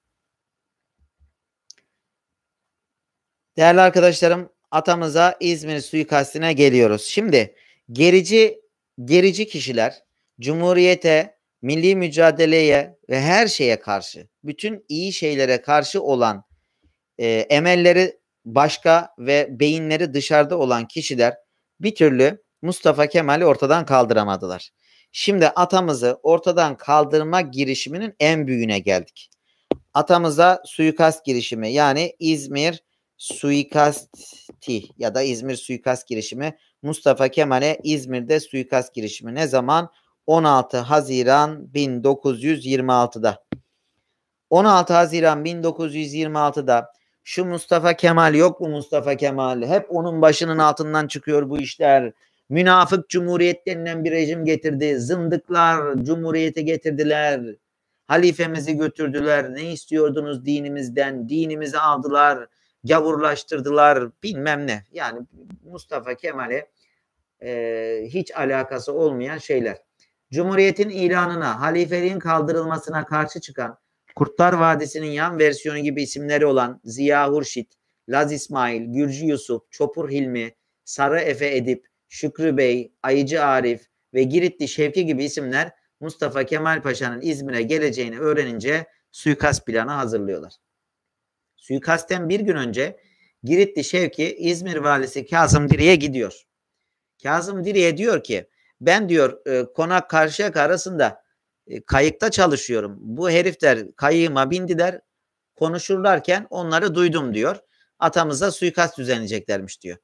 Değerli arkadaşlarım atamıza İzmir suikastine geliyoruz. Şimdi gerici gerici kişiler cumhuriyete, milli mücadeleye ve her şeye karşı, bütün iyi şeylere karşı olan e, emelleri başka ve beyinleri dışarıda olan kişiler bir türlü Mustafa Kemal'i ortadan kaldıramadılar. Şimdi atamızı ortadan kaldırma girişiminin en büyüğüne geldik. Atamıza suikast girişimi yani İzmir suikasti ya da İzmir suikast girişimi Mustafa Kemal'e İzmir'de suikast girişimi ne zaman? 16 Haziran 1926'da. 16 Haziran 1926'da şu Mustafa Kemal yok mu Mustafa Kemal? Hep onun başının altından çıkıyor bu işler. Münafık Cumhuriyet denilen bir rejim getirdi. Zındıklar Cumhuriyete getirdiler. Halifemizi götürdüler. Ne istiyordunuz dinimizden? Dinimizi aldılar. Gavurlaştırdılar. Bilmem ne. Yani Mustafa Kemal'e e, hiç alakası olmayan şeyler. Cumhuriyetin ilanına, halifeliğin kaldırılmasına karşı çıkan Kurtlar Vadisi'nin yan versiyonu gibi isimleri olan Ziya Hurşit, Laz İsmail, Gürcü Yusuf, Çopur Hilmi, Sarı Efe Edip, Şükrü Bey, Ayıcı Arif ve Giritli Şevki gibi isimler Mustafa Kemal Paşa'nın İzmir'e geleceğini öğrenince suikast planı hazırlıyorlar. Suikastten bir gün önce Giritli Şevki İzmir valisi Kasım Diri'ye gidiyor. Kazım Diriye diyor ki ben diyor e, konak karşıya arasında e, kayıkta çalışıyorum. Bu herifler der kayığıma bindi der konuşurlarken onları duydum diyor. Atamıza suikast düzenleyeceklermiş diyor.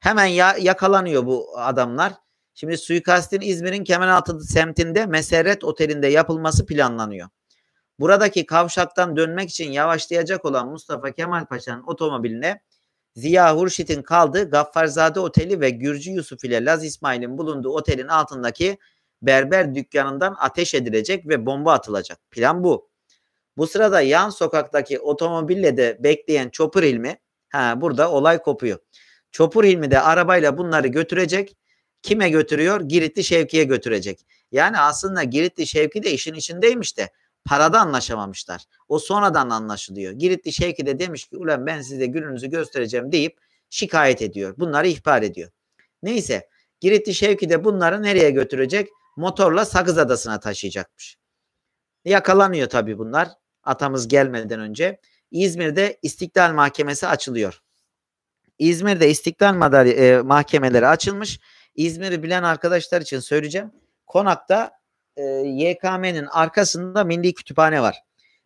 Hemen ya, yakalanıyor bu adamlar. Şimdi suikastin İzmir'in Kemenaltı semtinde Meseret Oteli'nde yapılması planlanıyor. Buradaki kavşaktan dönmek için yavaşlayacak olan Mustafa Kemal Paşa'nın otomobiline Ziya Hurşit'in kaldığı Gaffarzade Oteli ve Gürcü Yusuf ile Laz İsmail'in bulunduğu otelin altındaki berber dükkanından ateş edilecek ve bomba atılacak. Plan bu. Bu sırada yan sokaktaki otomobille de bekleyen Çopur Hilmi, ha burada olay kopuyor. Çopur Hilmi de arabayla bunları götürecek. Kime götürüyor? Giritli Şevki'ye götürecek. Yani aslında Giritli Şevki de işin içindeymiş de. Parada anlaşamamışlar. O sonradan anlaşılıyor. Giritli Şevki de demiş ki ulan ben size gününüzü göstereceğim deyip şikayet ediyor. Bunları ihbar ediyor. Neyse Giritli Şevki de bunları nereye götürecek? Motorla Sakız Adası'na taşıyacakmış. Yakalanıyor tabii bunlar. Atamız gelmeden önce. İzmir'de İstiklal Mahkemesi açılıyor. İzmir'de İstiklal Madalya, e, mahkemeleri açılmış. İzmir'i bilen arkadaşlar için söyleyeceğim. Konak'ta e, YKM'nin arkasında Milli Kütüphane var.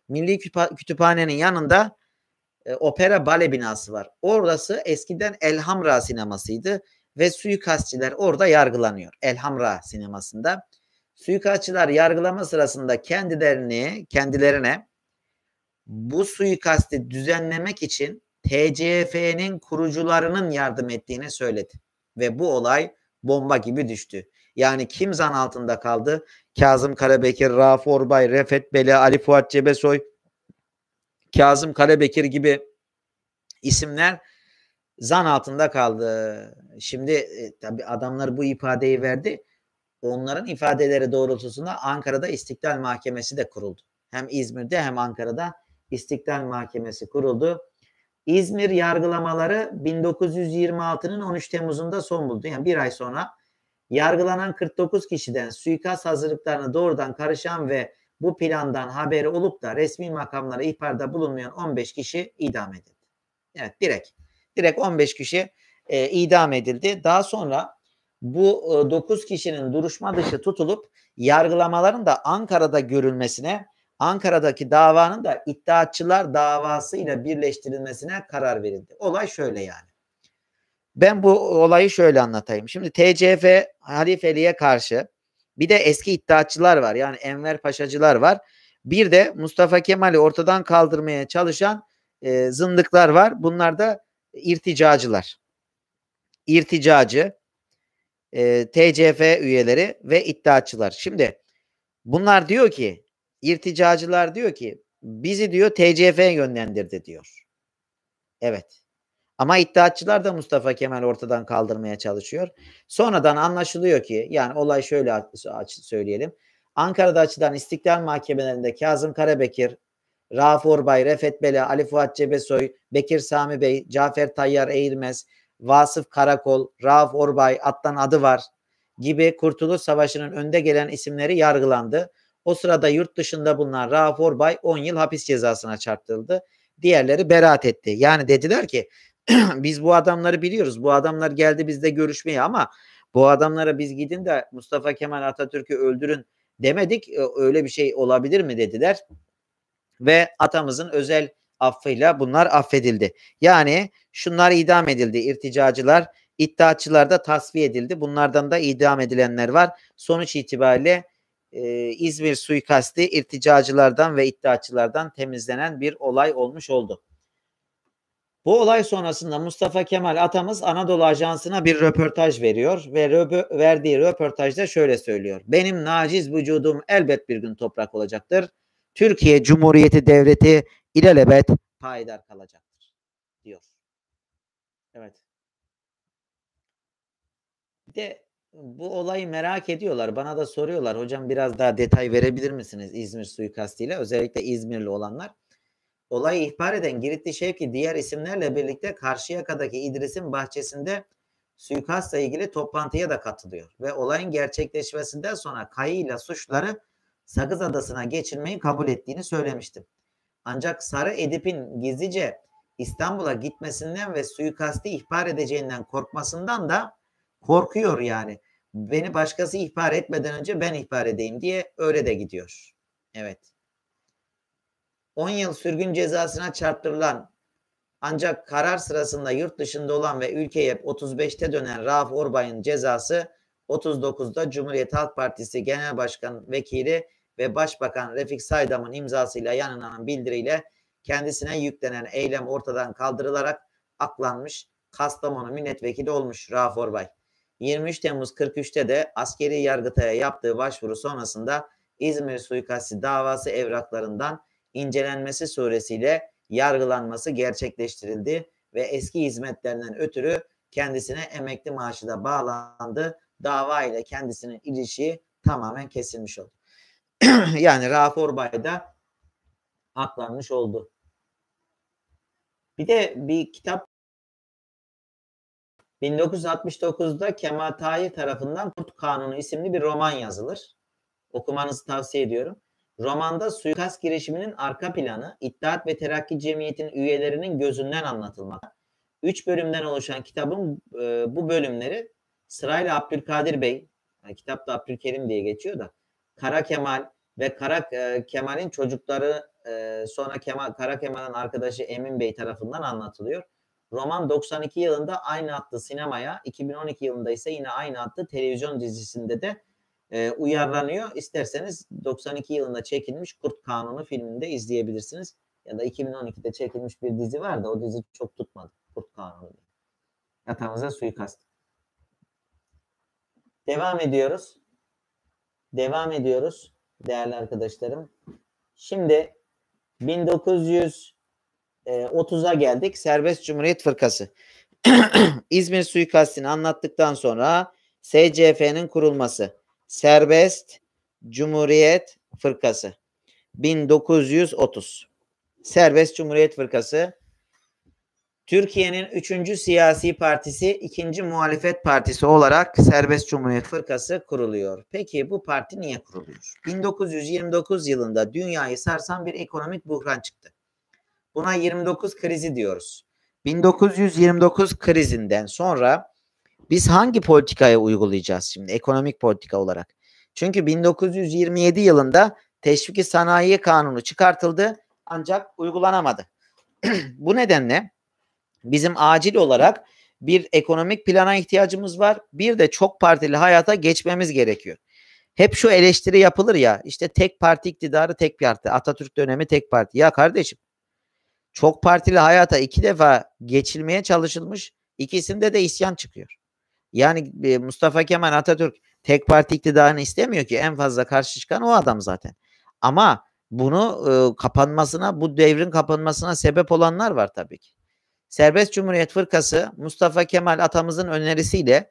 Milli Kütüphane'nin yanında e, opera bale binası var. Orası eskiden Elhamra sinemasıydı ve suikastçiler orada yargılanıyor. Elhamra sinemasında. Suikastçılar yargılama sırasında kendilerini, kendilerine bu suikasti düzenlemek için TCF'nin kurucularının yardım ettiğini söyledi. Ve bu olay bomba gibi düştü. Yani kim zan altında kaldı? Kazım Karabekir, Rauf Orbay, Refet Bela, Ali Fuat Cebesoy, Kazım Karabekir gibi isimler zan altında kaldı. Şimdi e, tabii adamlar bu ifadeyi verdi. Onların ifadeleri doğrultusunda Ankara'da İstiklal Mahkemesi de kuruldu. Hem İzmir'de hem Ankara'da İstiklal Mahkemesi kuruldu. İzmir yargılamaları 1926'nın 13 Temmuz'unda son buldu. Yani bir ay sonra Yargılanan 49 kişiden suikast hazırlıklarına doğrudan karışan ve bu plandan haberi olup da resmi makamlara ihbarda bulunmayan 15 kişi idam edildi. Evet direkt. Direkt 15 kişi e, idam edildi. Daha sonra bu e, 9 kişinin duruşma dışı tutulup yargılamaların da Ankara'da görülmesine, Ankara'daki davanın da iddiaçılar davasıyla birleştirilmesine karar verildi. Olay şöyle yani. Ben bu olayı şöyle anlatayım. Şimdi TCF halifeliğe karşı bir de eski iddiatçılar var. Yani Enver Paşacılar var. Bir de Mustafa Kemal'i ortadan kaldırmaya çalışan e, zındıklar var. Bunlar da irticacılar. İrticacı, e, TCF üyeleri ve iddiatçılar. Şimdi bunlar diyor ki, irticacılar diyor ki bizi diyor TCF'ye yönlendirdi diyor. Evet. Ama iddiatçılar da Mustafa Kemal ortadan kaldırmaya çalışıyor. Sonradan anlaşılıyor ki yani olay şöyle söyleyelim. Ankara'da açılan istiklal mahkemelerinde Kazım Karabekir, Rauf Orbay, Refet Bele, Ali Fuat Cebesoy, Bekir Sami Bey, Cafer Tayyar Eğirmez, Vasıf Karakol, Rauf Orbay, Attan Adı var gibi Kurtuluş Savaşı'nın önde gelen isimleri yargılandı. O sırada yurt dışında bulunan Rauf Orbay 10 yıl hapis cezasına çarptırıldı. Diğerleri beraat etti. Yani dediler ki (clears throat) biz bu adamları biliyoruz. Bu adamlar geldi bizde görüşmeye ama bu adamlara biz gidin de Mustafa Kemal Atatürk'ü öldürün demedik. Öyle bir şey olabilir mi dediler. Ve atamızın özel affıyla bunlar affedildi. Yani şunlar idam edildi. İrticacılar, iddiaçılar da tasfiye edildi. Bunlardan da idam edilenler var. Sonuç itibariyle e, İzmir suikasti irticacılardan ve iddiaçılardan temizlenen bir olay olmuş oldu. Bu olay sonrasında Mustafa Kemal atamız Anadolu Ajansı'na bir röportaj veriyor ve röpö- verdiği röportajda şöyle söylüyor. Benim naciz vücudum elbet bir gün toprak olacaktır. Türkiye Cumhuriyeti Devleti ilelebet payidar kalacaktır diyor. Evet. Bir de bu olayı merak ediyorlar. Bana da soruyorlar. Hocam biraz daha detay verebilir misiniz İzmir suikastiyle? Özellikle İzmirli olanlar olayı ihbar eden Giritli Şevki diğer isimlerle birlikte Karşıyaka'daki İdris'in bahçesinde suikastla ilgili toplantıya da katılıyor. Ve olayın gerçekleşmesinden sonra Kayı ile suçları Sakız Adası'na geçirmeyi kabul ettiğini söylemiştim. Ancak Sarı Edip'in gizlice İstanbul'a gitmesinden ve suikasti ihbar edeceğinden korkmasından da korkuyor yani. Beni başkası ihbar etmeden önce ben ihbar edeyim diye öyle de gidiyor. Evet. 10 yıl sürgün cezasına çarptırılan ancak karar sırasında yurt dışında olan ve ülkeye 35'te dönen Rauf Orbay'ın cezası 39'da Cumhuriyet Halk Partisi Genel Başkan Vekili ve Başbakan Refik Saydam'ın imzasıyla yayınlanan bildiriyle kendisine yüklenen eylem ortadan kaldırılarak aklanmış Kastamonu milletvekili olmuş Rauf Orbay. 23 Temmuz 43'te de askeri yargıtaya yaptığı başvuru sonrasında İzmir suikasti davası evraklarından incelenmesi suresiyle yargılanması gerçekleştirildi ve eski hizmetlerinden ötürü kendisine emekli maaşı da bağlandı. Dava ile kendisinin ilişiği tamamen kesilmiş oldu. (clears throat) yani Rauf Orbay da aklanmış oldu. Bir de bir kitap 1969'da Kemal Tahir tarafından Kurt Kanunu isimli bir roman yazılır. Okumanızı tavsiye ediyorum. Romanda suikast girişiminin arka planı İttihat ve Terakki Cemiyeti'nin üyelerinin gözünden anlatılmakta. Üç bölümden oluşan kitabın e, bu bölümleri sırayla Abdülkadir Bey, yani kitapta Abdülkerim diye geçiyor da, Kara Kemal ve Kara e, Kemal'in çocukları e, sonra Kemal, Kara Kemal'in arkadaşı Emin Bey tarafından anlatılıyor. Roman 92 yılında aynı attı sinemaya, 2012 yılında ise yine aynı attı televizyon dizisinde de e, uyarlanıyor. İsterseniz 92 yılında çekilmiş Kurt Kanunu filminde izleyebilirsiniz. Ya da 2012'de çekilmiş bir dizi var da o dizi çok tutmadı. Kurt Kanunu. Yatağımıza suikast. Devam ediyoruz. Devam ediyoruz değerli arkadaşlarım. Şimdi 1930'a e, geldik. Serbest Cumhuriyet Fırkası. (clears throat) İzmir suikastini anlattıktan sonra SCF'nin kurulması. Serbest Cumhuriyet Fırkası 1930. Serbest Cumhuriyet Fırkası Türkiye'nin 3. siyasi partisi 2. muhalefet partisi olarak Serbest Cumhuriyet Fırkası kuruluyor. Peki bu parti niye kuruluyor? 1929 yılında dünyayı sarsan bir ekonomik buhran çıktı. Buna 29 krizi diyoruz. 1929 krizinden sonra biz hangi politikaya uygulayacağız şimdi ekonomik politika olarak? Çünkü 1927 yılında teşviki Sanayi kanunu çıkartıldı ancak uygulanamadı. (clears throat) Bu nedenle bizim acil olarak bir ekonomik plana ihtiyacımız var. Bir de çok partili hayata geçmemiz gerekiyor. Hep şu eleştiri yapılır ya işte tek parti iktidarı tek parti Atatürk dönemi tek parti. Ya kardeşim çok partili hayata iki defa geçilmeye çalışılmış ikisinde de isyan çıkıyor. Yani e, Mustafa Kemal Atatürk tek parti iktidarını istemiyor ki. En fazla karşı çıkan o adam zaten. Ama bunu e, kapanmasına, bu devrin kapanmasına sebep olanlar var tabii ki. Serbest Cumhuriyet Fırkası Mustafa Kemal atamızın önerisiyle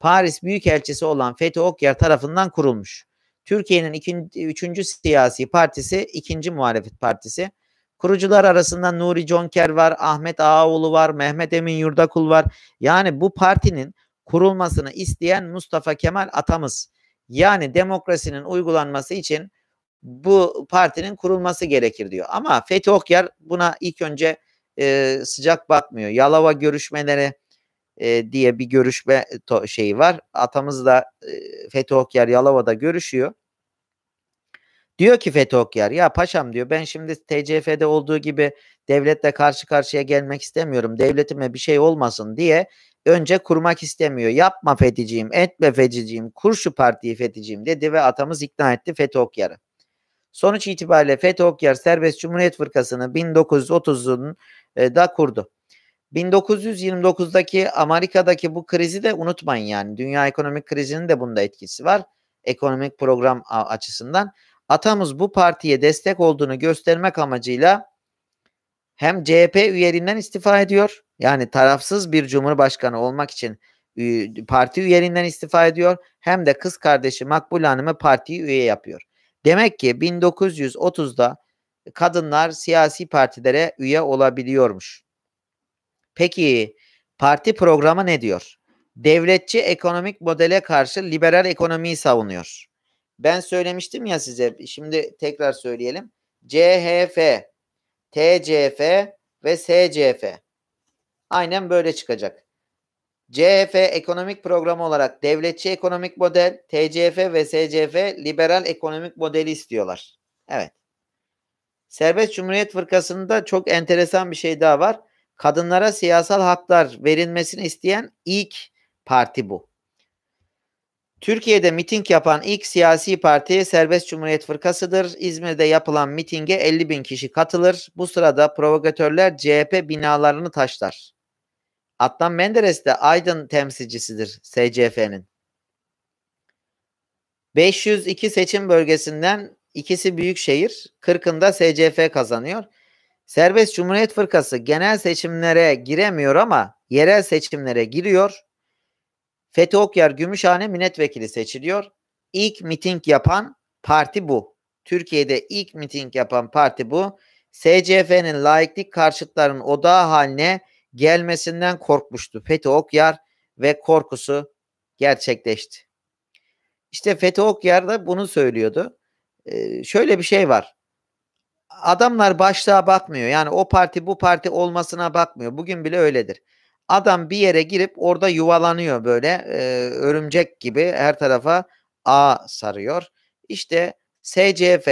Paris Büyükelçisi olan Fethi Okyar tarafından kurulmuş. Türkiye'nin üçüncü siyasi partisi ikinci Muhalefet Partisi. Kurucular arasında Nuri Conker var, Ahmet Ağaoğlu var, Mehmet Emin Yurdakul var. Yani bu partinin kurulmasını isteyen Mustafa Kemal Atamız. Yani demokrasinin uygulanması için bu partinin kurulması gerekir diyor. Ama Fethi Okyar buna ilk önce e, sıcak bakmıyor. Yalova görüşmeleri e, diye bir görüşme e, şeyi var. Atamız da e, Fethi Okyar Yalova'da görüşüyor. Diyor ki Fethi Okyar ya paşam diyor ben şimdi TCF'de olduğu gibi devletle karşı karşıya gelmek istemiyorum. Devletime bir şey olmasın diye önce kurmak istemiyor. Yapma fethiciyim, etme fethiciyim, kur şu partiyi fethiciyim dedi ve atamız ikna etti Fethi Okyar'ı. Sonuç itibariyle Fethi Okyar Serbest Cumhuriyet Fırkası'nı 1930'un e, da kurdu. 1929'daki Amerika'daki bu krizi de unutmayın yani. Dünya ekonomik krizinin de bunda etkisi var. Ekonomik program açısından. Atamız bu partiye destek olduğunu göstermek amacıyla hem CHP üyeliğinden istifa ediyor yani tarafsız bir cumhurbaşkanı olmak için parti üyeliğinden istifa ediyor hem de kız kardeşi Makbule Hanım'ı partiyi üye yapıyor. Demek ki 1930'da kadınlar siyasi partilere üye olabiliyormuş. Peki parti programı ne diyor? Devletçi ekonomik modele karşı liberal ekonomiyi savunuyor. Ben söylemiştim ya size şimdi tekrar söyleyelim. CHF, TCF ve SCF aynen böyle çıkacak. CHF ekonomik programı olarak devletçi ekonomik model, TCF ve SCF liberal ekonomik modeli istiyorlar. Evet. Serbest Cumhuriyet Fırkası'nda çok enteresan bir şey daha var. Kadınlara siyasal haklar verilmesini isteyen ilk parti bu. Türkiye'de miting yapan ilk siyasi parti Serbest Cumhuriyet Fırkası'dır. İzmir'de yapılan mitinge 50 bin kişi katılır. Bu sırada provokatörler CHP binalarını taşlar. Adnan Menderes de Aydın temsilcisidir SCF'nin. 502 seçim bölgesinden ikisi büyük şehir, 40'ında SCF kazanıyor. Serbest Cumhuriyet Fırkası genel seçimlere giremiyor ama yerel seçimlere giriyor. Fethi Okyar Gümüşhane milletvekili seçiliyor. İlk miting yapan parti bu. Türkiye'de ilk miting yapan parti bu. SCF'nin laiklik karşıtların odağı haline gelmesinden korkmuştu Fethi Okyar ve korkusu gerçekleşti. İşte Fethi Okyar da bunu söylüyordu. Ee, şöyle bir şey var. Adamlar başlığa bakmıyor. Yani o parti bu parti olmasına bakmıyor. Bugün bile öyledir. Adam bir yere girip orada yuvalanıyor böyle e, örümcek gibi her tarafa ağ sarıyor. İşte SCF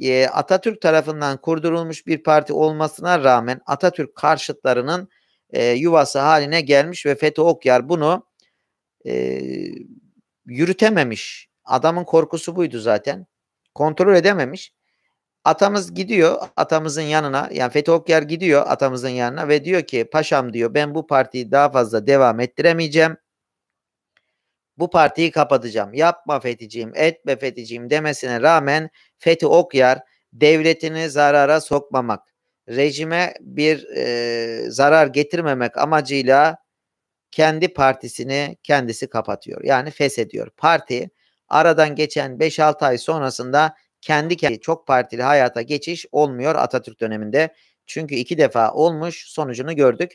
e, Atatürk tarafından kurdurulmuş bir parti olmasına rağmen Atatürk karşıtlarının e, yuvası haline gelmiş ve Fethi Okyar bunu e, yürütememiş. Adamın korkusu buydu zaten. Kontrol edememiş. Atamız gidiyor atamızın yanına yani Fethi Okyar gidiyor atamızın yanına ve diyor ki paşam diyor ben bu partiyi daha fazla devam ettiremeyeceğim. Bu partiyi kapatacağım. Yapma Fethiciğim etme Fethiciğim demesine rağmen Fethi Okyar devletini zarara sokmamak rejime bir e, zarar getirmemek amacıyla kendi partisini kendisi kapatıyor. Yani feshediyor. Parti aradan geçen 5-6 ay sonrasında kendi kendi çok partili hayata geçiş olmuyor Atatürk döneminde. Çünkü iki defa olmuş sonucunu gördük.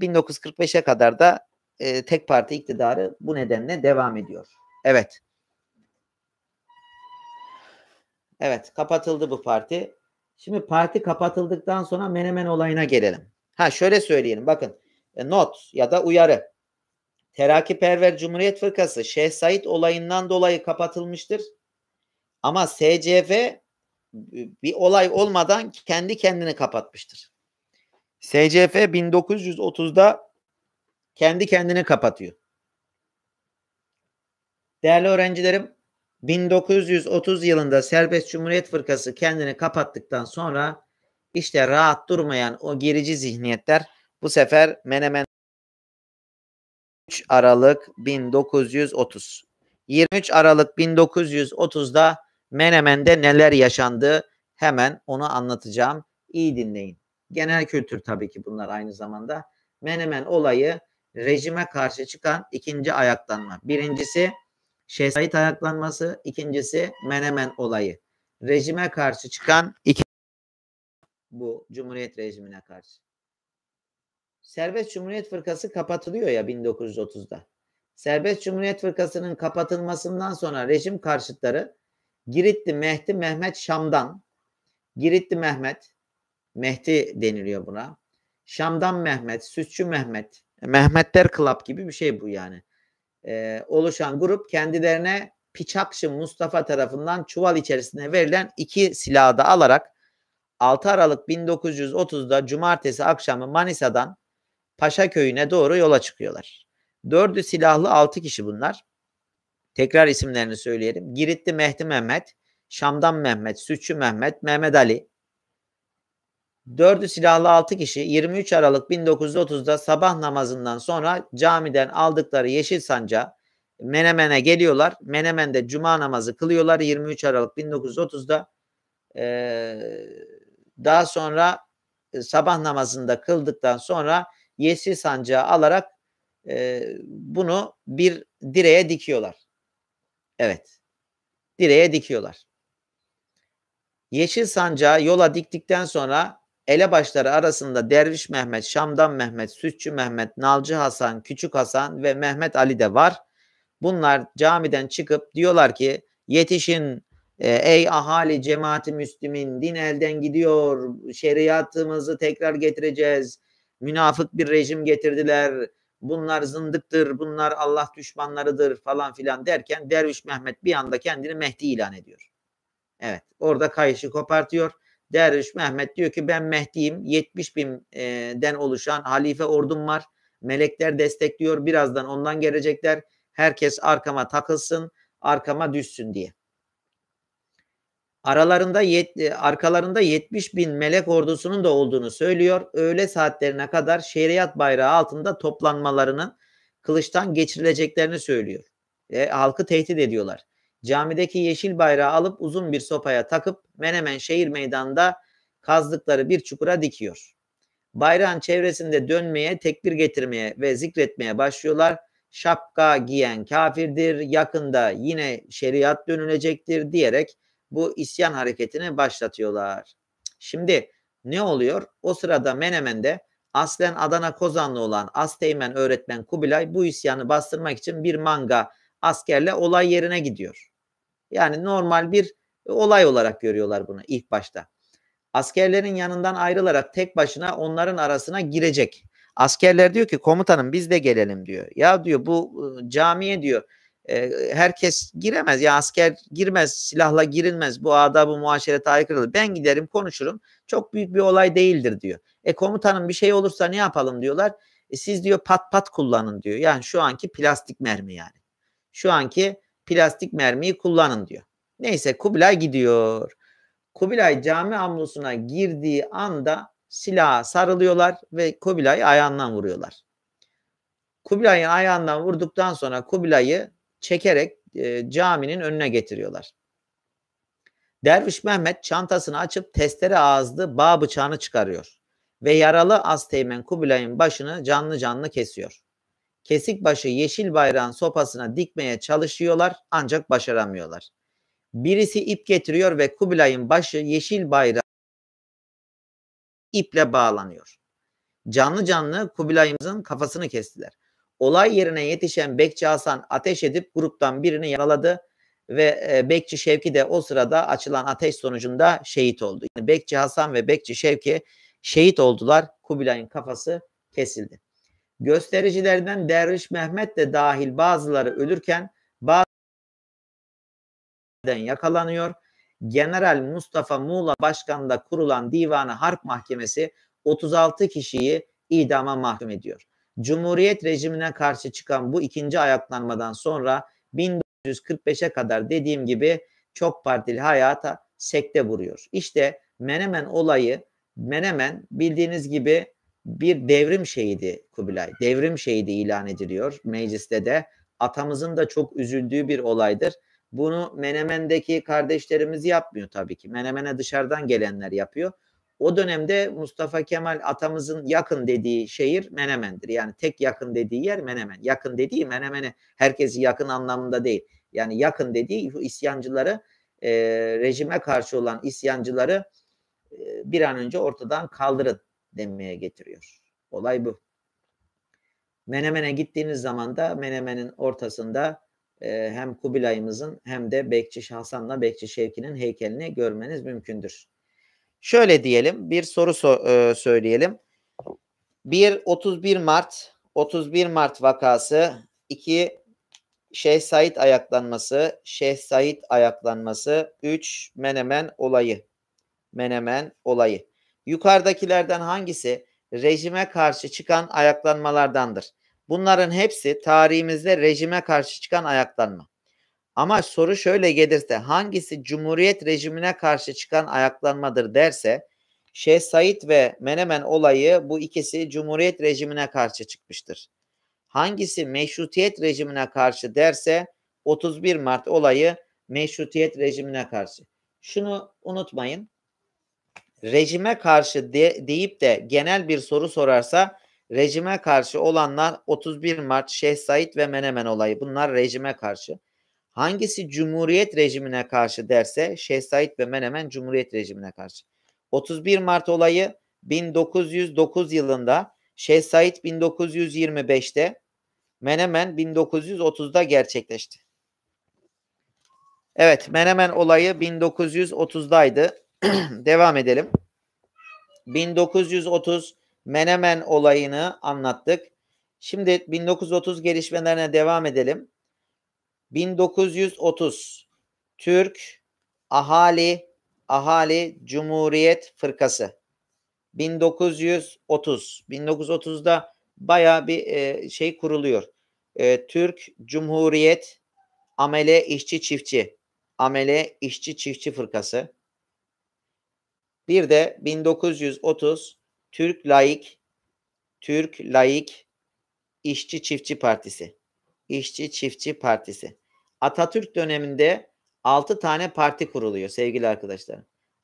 1945'e kadar da e, tek parti iktidarı bu nedenle devam ediyor. Evet. Evet kapatıldı bu parti. Şimdi parti kapatıldıktan sonra Menemen olayına gelelim. Ha şöyle söyleyelim bakın e, not ya da uyarı. Terakkiperver Cumhuriyet Fırkası Şeyh Said olayından dolayı kapatılmıştır. Ama SCF bir olay olmadan kendi kendini kapatmıştır. SCF 1930'da kendi kendini kapatıyor. Değerli öğrencilerim 1930 yılında Serbest Cumhuriyet Fırkası kendini kapattıktan sonra işte rahat durmayan o gerici zihniyetler bu sefer Menemen 3 Aralık 1930. 23 Aralık 1930'da Menemen'de neler yaşandı hemen onu anlatacağım. İyi dinleyin. Genel kültür tabii ki bunlar aynı zamanda. Menemen olayı rejime karşı çıkan ikinci ayaklanma. Birincisi Şehzade ayaklanması, ikincisi Menemen olayı. Rejime karşı çıkan iki bu Cumhuriyet rejimine karşı. Serbest Cumhuriyet Fırkası kapatılıyor ya 1930'da. Serbest Cumhuriyet Fırkası'nın kapatılmasından sonra rejim karşıtları Giritli Mehdi Mehmet Şam'dan Giritli Mehmet Mehdi deniliyor buna. Şam'dan Mehmet, Sütçü Mehmet, Mehmetler Club gibi bir şey bu yani e, oluşan grup kendilerine Piçakşı Mustafa tarafından çuval içerisine verilen iki silahı da alarak 6 Aralık 1930'da cumartesi akşamı Manisa'dan Paşa köyüne doğru yola çıkıyorlar. Dördü silahlı altı kişi bunlar. Tekrar isimlerini söyleyelim. Giritli Mehdi Mehmet, Şam'dan Mehmet, Sütçü Mehmet, Mehmet Ali, Dördü silahlı altı kişi 23 Aralık 1930'da sabah namazından sonra camiden aldıkları yeşil sanca Menemen'e geliyorlar. Menemen'de cuma namazı kılıyorlar 23 Aralık 1930'da. Ee, daha sonra e, sabah namazında kıldıktan sonra yeşil sancağı alarak e, bunu bir direğe dikiyorlar. Evet. Direğe dikiyorlar. Yeşil sancağı yola diktikten sonra elebaşları arasında Derviş Mehmet, Şamdan Mehmet, Sütçü Mehmet, Nalcı Hasan, Küçük Hasan ve Mehmet Ali de var. Bunlar camiden çıkıp diyorlar ki yetişin e, ey ahali cemaati müslümin din elden gidiyor şeriatımızı tekrar getireceğiz münafık bir rejim getirdiler bunlar zındıktır bunlar Allah düşmanlarıdır falan filan derken Derviş Mehmet bir anda kendini Mehdi ilan ediyor. Evet orada kayışı kopartıyor Derviş Mehmet diyor ki ben Mehdi'yim. 70 binden e, oluşan halife ordum var. Melekler destekliyor. Birazdan ondan gelecekler. Herkes arkama takılsın, arkama düşsün diye. Aralarında yet, e, arkalarında 70 bin melek ordusunun da olduğunu söylüyor. Öğle saatlerine kadar şeriat bayrağı altında toplanmalarının kılıçtan geçirileceklerini söylüyor. E, halkı tehdit ediyorlar camideki yeşil bayrağı alıp uzun bir sopaya takıp Menemen şehir meydanında kazdıkları bir çukura dikiyor. Bayrağın çevresinde dönmeye, tekbir getirmeye ve zikretmeye başlıyorlar. Şapka giyen kafirdir, yakında yine şeriat dönülecektir diyerek bu isyan hareketini başlatıyorlar. Şimdi ne oluyor? O sırada Menemen'de aslen Adana Kozanlı olan Asteğmen öğretmen Kubilay bu isyanı bastırmak için bir manga askerle olay yerine gidiyor. Yani normal bir e, olay olarak görüyorlar bunu ilk başta. Askerlerin yanından ayrılarak tek başına onların arasına girecek. Askerler diyor ki komutanım biz de gelelim diyor. Ya diyor bu camiye diyor e, herkes giremez ya asker girmez silahla girilmez bu adabı muaşerete aykırı ben giderim konuşurum çok büyük bir olay değildir diyor. E komutanım bir şey olursa ne yapalım diyorlar. E siz diyor pat pat kullanın diyor. Yani şu anki plastik mermi yani. Şu anki plastik mermiyi kullanın diyor. Neyse Kubilay gidiyor. Kubilay cami amlusuna girdiği anda silaha sarılıyorlar ve Kubilay'ı ayağından vuruyorlar. Kubilay'ın ayağından vurduktan sonra Kubilay'ı çekerek e, caminin önüne getiriyorlar. Derviş Mehmet çantasını açıp testere ağızlı bağ bıçağını çıkarıyor ve yaralı Asteğmen Kubilay'ın başını canlı canlı kesiyor kesik başı yeşil bayrağın sopasına dikmeye çalışıyorlar ancak başaramıyorlar. Birisi ip getiriyor ve Kubilay'ın başı yeşil bayrağı iple bağlanıyor. Canlı canlı Kubilay'ımızın kafasını kestiler. Olay yerine yetişen Bekçi Hasan ateş edip gruptan birini yaraladı ve e, Bekçi Şevki de o sırada açılan ateş sonucunda şehit oldu. Yani Bekçi Hasan ve Bekçi Şevki şehit oldular. Kubilay'ın kafası kesildi. Göstericilerden Derviş Mehmet de dahil bazıları ölürken bazıdan yakalanıyor. General Mustafa Muğla Başkanı'nda kurulan Divanı Harp Mahkemesi 36 kişiyi idama mahkum ediyor. Cumhuriyet rejimine karşı çıkan bu ikinci ayaklanmadan sonra 1945'e kadar dediğim gibi çok partili hayata sekte vuruyor. İşte Menemen olayı Menemen bildiğiniz gibi bir devrim şehidi Kubilay. Devrim şehidi ilan ediliyor mecliste de. Atamızın da çok üzüldüğü bir olaydır. Bunu Menemen'deki kardeşlerimiz yapmıyor tabii ki. Menemen'e dışarıdan gelenler yapıyor. O dönemde Mustafa Kemal atamızın yakın dediği şehir Menemen'dir. Yani tek yakın dediği yer Menemen. Yakın dediği Menemen'e herkesi yakın anlamında değil. Yani yakın dediği isyancıları e, rejime karşı olan isyancıları e, bir an önce ortadan kaldırın demeye getiriyor. Olay bu. Menemen'e gittiğiniz zaman da Menemen'in ortasında e, hem Kubilay'ımızın hem de Bekçi Şahsanla Bekçi Şevki'nin heykelini görmeniz mümkündür. Şöyle diyelim bir soru so e, söyleyelim. Bir 31 Mart 31 Mart vakası 2 Şeyh Said ayaklanması, Şeyh Said ayaklanması, 3 Menemen olayı. Menemen olayı. Yukarıdakilerden hangisi rejime karşı çıkan ayaklanmalardandır? Bunların hepsi tarihimizde rejime karşı çıkan ayaklanma. Ama soru şöyle gelirse hangisi Cumhuriyet rejimine karşı çıkan ayaklanmadır derse Şeyh Said ve Menemen olayı bu ikisi Cumhuriyet rejimine karşı çıkmıştır. Hangisi meşrutiyet rejimine karşı derse 31 Mart olayı meşrutiyet rejimine karşı. Şunu unutmayın rejime karşı de, deyip de genel bir soru sorarsa rejime karşı olanlar 31 Mart, Şeyh Said ve Menemen olayı. Bunlar rejime karşı. Hangisi Cumhuriyet rejimine karşı derse Şeyh Said ve Menemen Cumhuriyet rejimine karşı. 31 Mart olayı 1909 yılında, Şeyh Said 1925'te, Menemen 1930'da gerçekleşti. Evet, Menemen olayı 1930'daydı. (clears throat) Devam edelim. 1930 Menemen olayını anlattık. Şimdi 1930 gelişmelerine devam edelim. 1930 Türk Ahali Ahali Cumhuriyet Fırkası. 1930 1930'da baya bir e, şey kuruluyor. E, Türk Cumhuriyet Amele İşçi Çiftçi Amele İşçi Çiftçi Fırkası. Bir de 1930 Türk Laik Türk Laik İşçi Çiftçi Partisi. İşçi Çiftçi Partisi. Atatürk döneminde 6 tane parti kuruluyor sevgili arkadaşlar.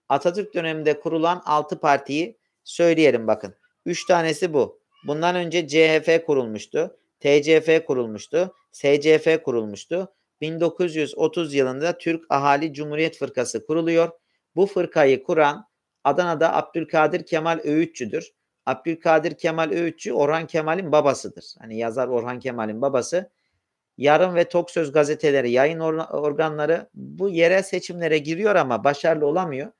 Atatürk döneminde kurulan 6 partiyi söyleyelim bakın. 3 tanesi bu. Bundan önce CHF kurulmuştu. TCF kurulmuştu. SCF kurulmuştu. 1930 yılında Türk Ahali Cumhuriyet Fırkası kuruluyor. Bu fırkayı kuran Adana'da Abdülkadir Kemal Öğütçü'dür. Abdülkadir Kemal Öğütçü Orhan Kemal'in babasıdır. Hani yazar Orhan Kemal'in babası. Yarın ve Tok Söz gazeteleri, yayın organları bu yerel seçimlere giriyor ama başarılı olamıyor.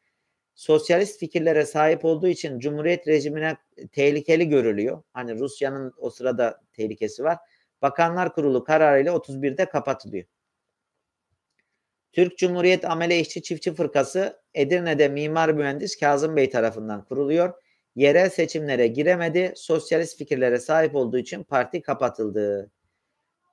Sosyalist fikirlere sahip olduğu için Cumhuriyet rejimine tehlikeli görülüyor. Hani Rusya'nın o sırada tehlikesi var. Bakanlar Kurulu kararıyla 31'de kapatılıyor. Türk Cumhuriyet Amele İşçi Çiftçi Fırkası Edirne'de mimar mühendis Kazım Bey tarafından kuruluyor. Yerel seçimlere giremedi. Sosyalist fikirlere sahip olduğu için parti kapatıldı.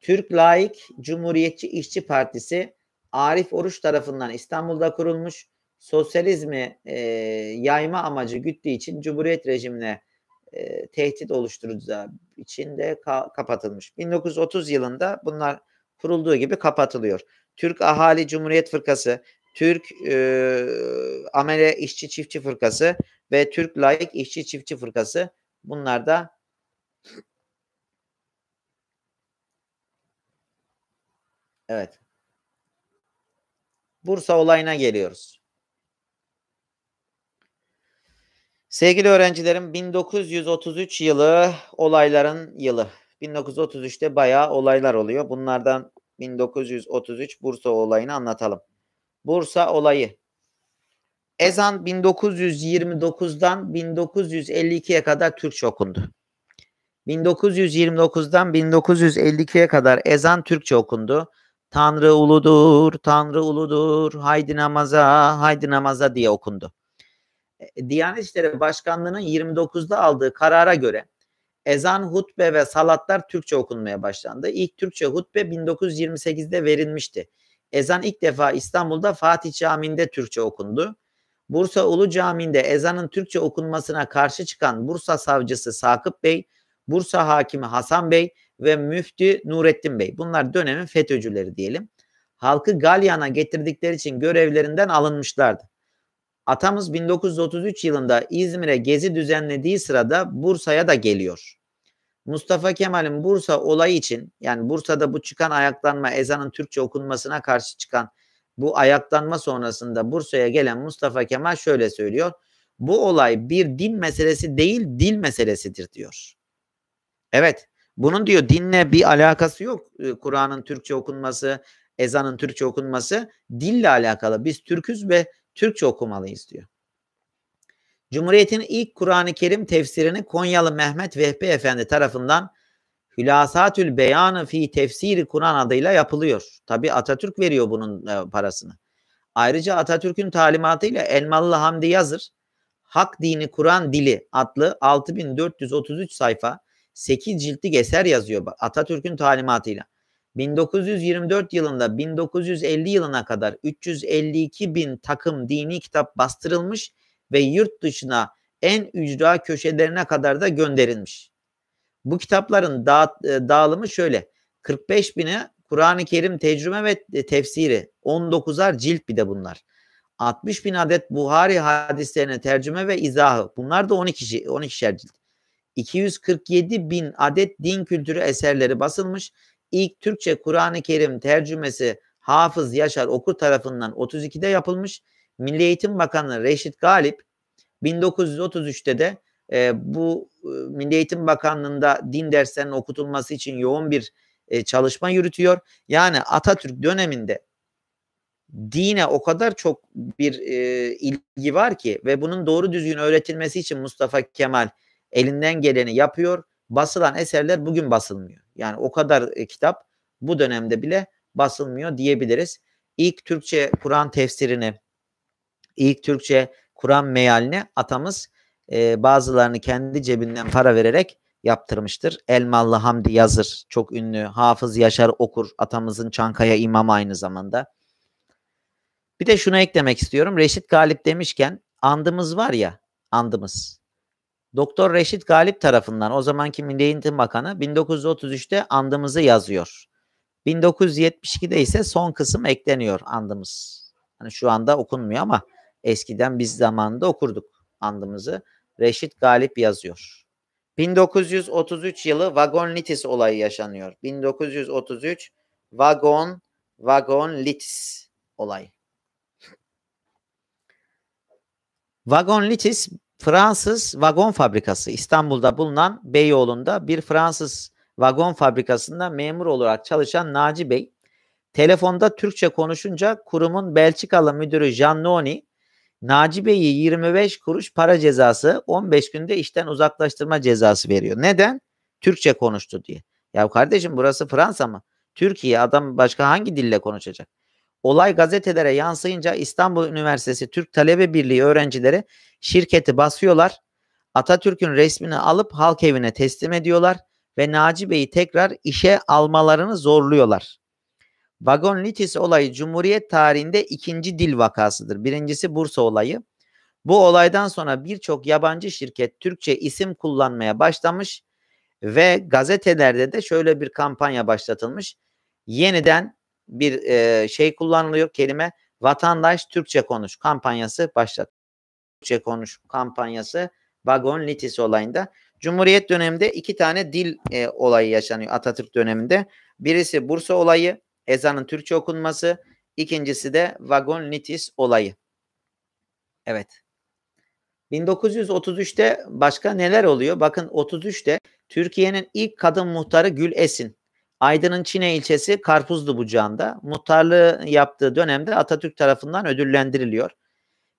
Türk Laik Cumhuriyetçi İşçi Partisi Arif Oruç tarafından İstanbul'da kurulmuş. Sosyalizmi e, yayma amacı güttüğü için Cumhuriyet rejimine e, tehdit oluşturacağı için de ka- kapatılmış. 1930 yılında bunlar kurulduğu gibi kapatılıyor. Türk Ahali Cumhuriyet Fırkası, Türk e, Amele İşçi Çiftçi Fırkası ve Türk Layık İşçi Çiftçi Fırkası bunlar da Evet. Bursa olayına geliyoruz. Sevgili öğrencilerim 1933 yılı olayların yılı. 1933'te bayağı olaylar oluyor. Bunlardan 1933 Bursa olayını anlatalım. Bursa olayı. Ezan 1929'dan 1952'ye kadar Türkçe okundu. 1929'dan 1952'ye kadar ezan Türkçe okundu. Tanrı uludur, Tanrı uludur, haydi namaza, haydi namaza diye okundu. E, Diyanet İşleri Başkanlığı'nın 29'da aldığı karara göre ezan, hutbe ve salatlar Türkçe okunmaya başlandı. İlk Türkçe hutbe 1928'de verilmişti. Ezan ilk defa İstanbul'da Fatih Camii'nde Türkçe okundu. Bursa Ulu Camii'nde ezanın Türkçe okunmasına karşı çıkan Bursa Savcısı Sakıp Bey, Bursa Hakimi Hasan Bey ve Müftü Nurettin Bey. Bunlar dönemin FETÖ'cüleri diyelim. Halkı Galyan'a getirdikleri için görevlerinden alınmışlardı. Atamız 1933 yılında İzmir'e gezi düzenlediği sırada Bursa'ya da geliyor. Mustafa Kemal'in Bursa olayı için yani Bursa'da bu çıkan ayaklanma ezanın Türkçe okunmasına karşı çıkan bu ayaklanma sonrasında Bursa'ya gelen Mustafa Kemal şöyle söylüyor. Bu olay bir din meselesi değil dil meselesidir diyor. Evet bunun diyor dinle bir alakası yok. Ee, Kur'an'ın Türkçe okunması, ezanın Türkçe okunması dille alakalı. Biz Türküz ve Türkçe okumalıyız diyor. Cumhuriyet'in ilk Kur'an-ı Kerim tefsirini Konyalı Mehmet Vehbi Efendi tarafından Hülasatül Beyanı fi Tefsiri Kur'an adıyla yapılıyor. Tabi Atatürk veriyor bunun e, parasını. Ayrıca Atatürk'ün talimatıyla Elmalı Hamdi Yazır Hak Dini Kur'an Dili adlı 6433 sayfa 8 ciltlik eser yazıyor Atatürk'ün talimatıyla. 1924 yılında 1950 yılına kadar 352 bin takım dini kitap bastırılmış ve yurt dışına en ücra köşelerine kadar da gönderilmiş. Bu kitapların dağıt, e, dağılımı şöyle. 45 bine Kur'an-ı Kerim tecrüme ve e, tefsiri. 19'ar cilt bir de bunlar. 60 bin adet Buhari hadislerine tercüme ve izahı. Bunlar da 12 12'şer cilt. 247 bin adet din kültürü eserleri basılmış ilk Türkçe Kur'an-ı Kerim tercümesi Hafız Yaşar Okur tarafından 32'de yapılmış. Milli Eğitim Bakanı Reşit Galip 1933'te de e, bu e, Milli Eğitim Bakanlığı'nda din derslerinin okutulması için yoğun bir e, çalışma yürütüyor. Yani Atatürk döneminde dine o kadar çok bir e, ilgi var ki ve bunun doğru düzgün öğretilmesi için Mustafa Kemal elinden geleni yapıyor. Basılan eserler bugün basılmıyor. Yani o kadar e, kitap bu dönemde bile basılmıyor diyebiliriz. İlk Türkçe Kur'an tefsirini, ilk Türkçe Kur'an mealini atamız e, bazılarını kendi cebinden para vererek yaptırmıştır. Elmalı Hamdi Yazır çok ünlü. Hafız Yaşar Okur atamızın Çankaya imamı aynı zamanda. Bir de şuna eklemek istiyorum. Reşit Galip demişken andımız var ya andımız. Doktor Reşit Galip tarafından o zamanki Milli Eğitim Bakanı 1933'te andımızı yazıyor. 1972'de ise son kısım ekleniyor andımız. Hani şu anda okunmuyor ama eskiden biz zamanında okurduk andımızı. Reşit Galip yazıyor. 1933 yılı vagonlitis olayı yaşanıyor. 1933 vagon vagonlitis olayı. Vagonlitis Fransız vagon fabrikası İstanbul'da bulunan Beyoğlu'nda bir Fransız vagon fabrikasında memur olarak çalışan Naci Bey telefonda Türkçe konuşunca kurumun Belçikalı müdürü Jannoni Naci Bey'i 25 kuruş para cezası 15 günde işten uzaklaştırma cezası veriyor. Neden? Türkçe konuştu diye. Ya kardeşim burası Fransa mı? Türkiye adam başka hangi dille konuşacak? Olay gazetelere yansıyınca İstanbul Üniversitesi Türk Talebe Birliği öğrencileri şirketi basıyorlar. Atatürk'ün resmini alıp halk evine teslim ediyorlar ve Naci Bey'i tekrar işe almalarını zorluyorlar. Vagon litis olayı Cumhuriyet tarihinde ikinci dil vakasıdır. Birincisi Bursa olayı. Bu olaydan sonra birçok yabancı şirket Türkçe isim kullanmaya başlamış ve gazetelerde de şöyle bir kampanya başlatılmış. Yeniden bir e, şey kullanılıyor kelime. Vatandaş Türkçe konuş kampanyası başladı Türkçe konuş kampanyası vagon litis olayında. Cumhuriyet döneminde iki tane dil e, olayı yaşanıyor Atatürk döneminde. Birisi Bursa olayı, ezanın Türkçe okunması. ikincisi de vagon litis olayı. Evet. 1933'te başka neler oluyor? Bakın 33'te Türkiye'nin ilk kadın muhtarı Gül Esin. Aydın'ın Çine ilçesi Karpuzlu Bucağı'nda muhtarlığı yaptığı dönemde Atatürk tarafından ödüllendiriliyor.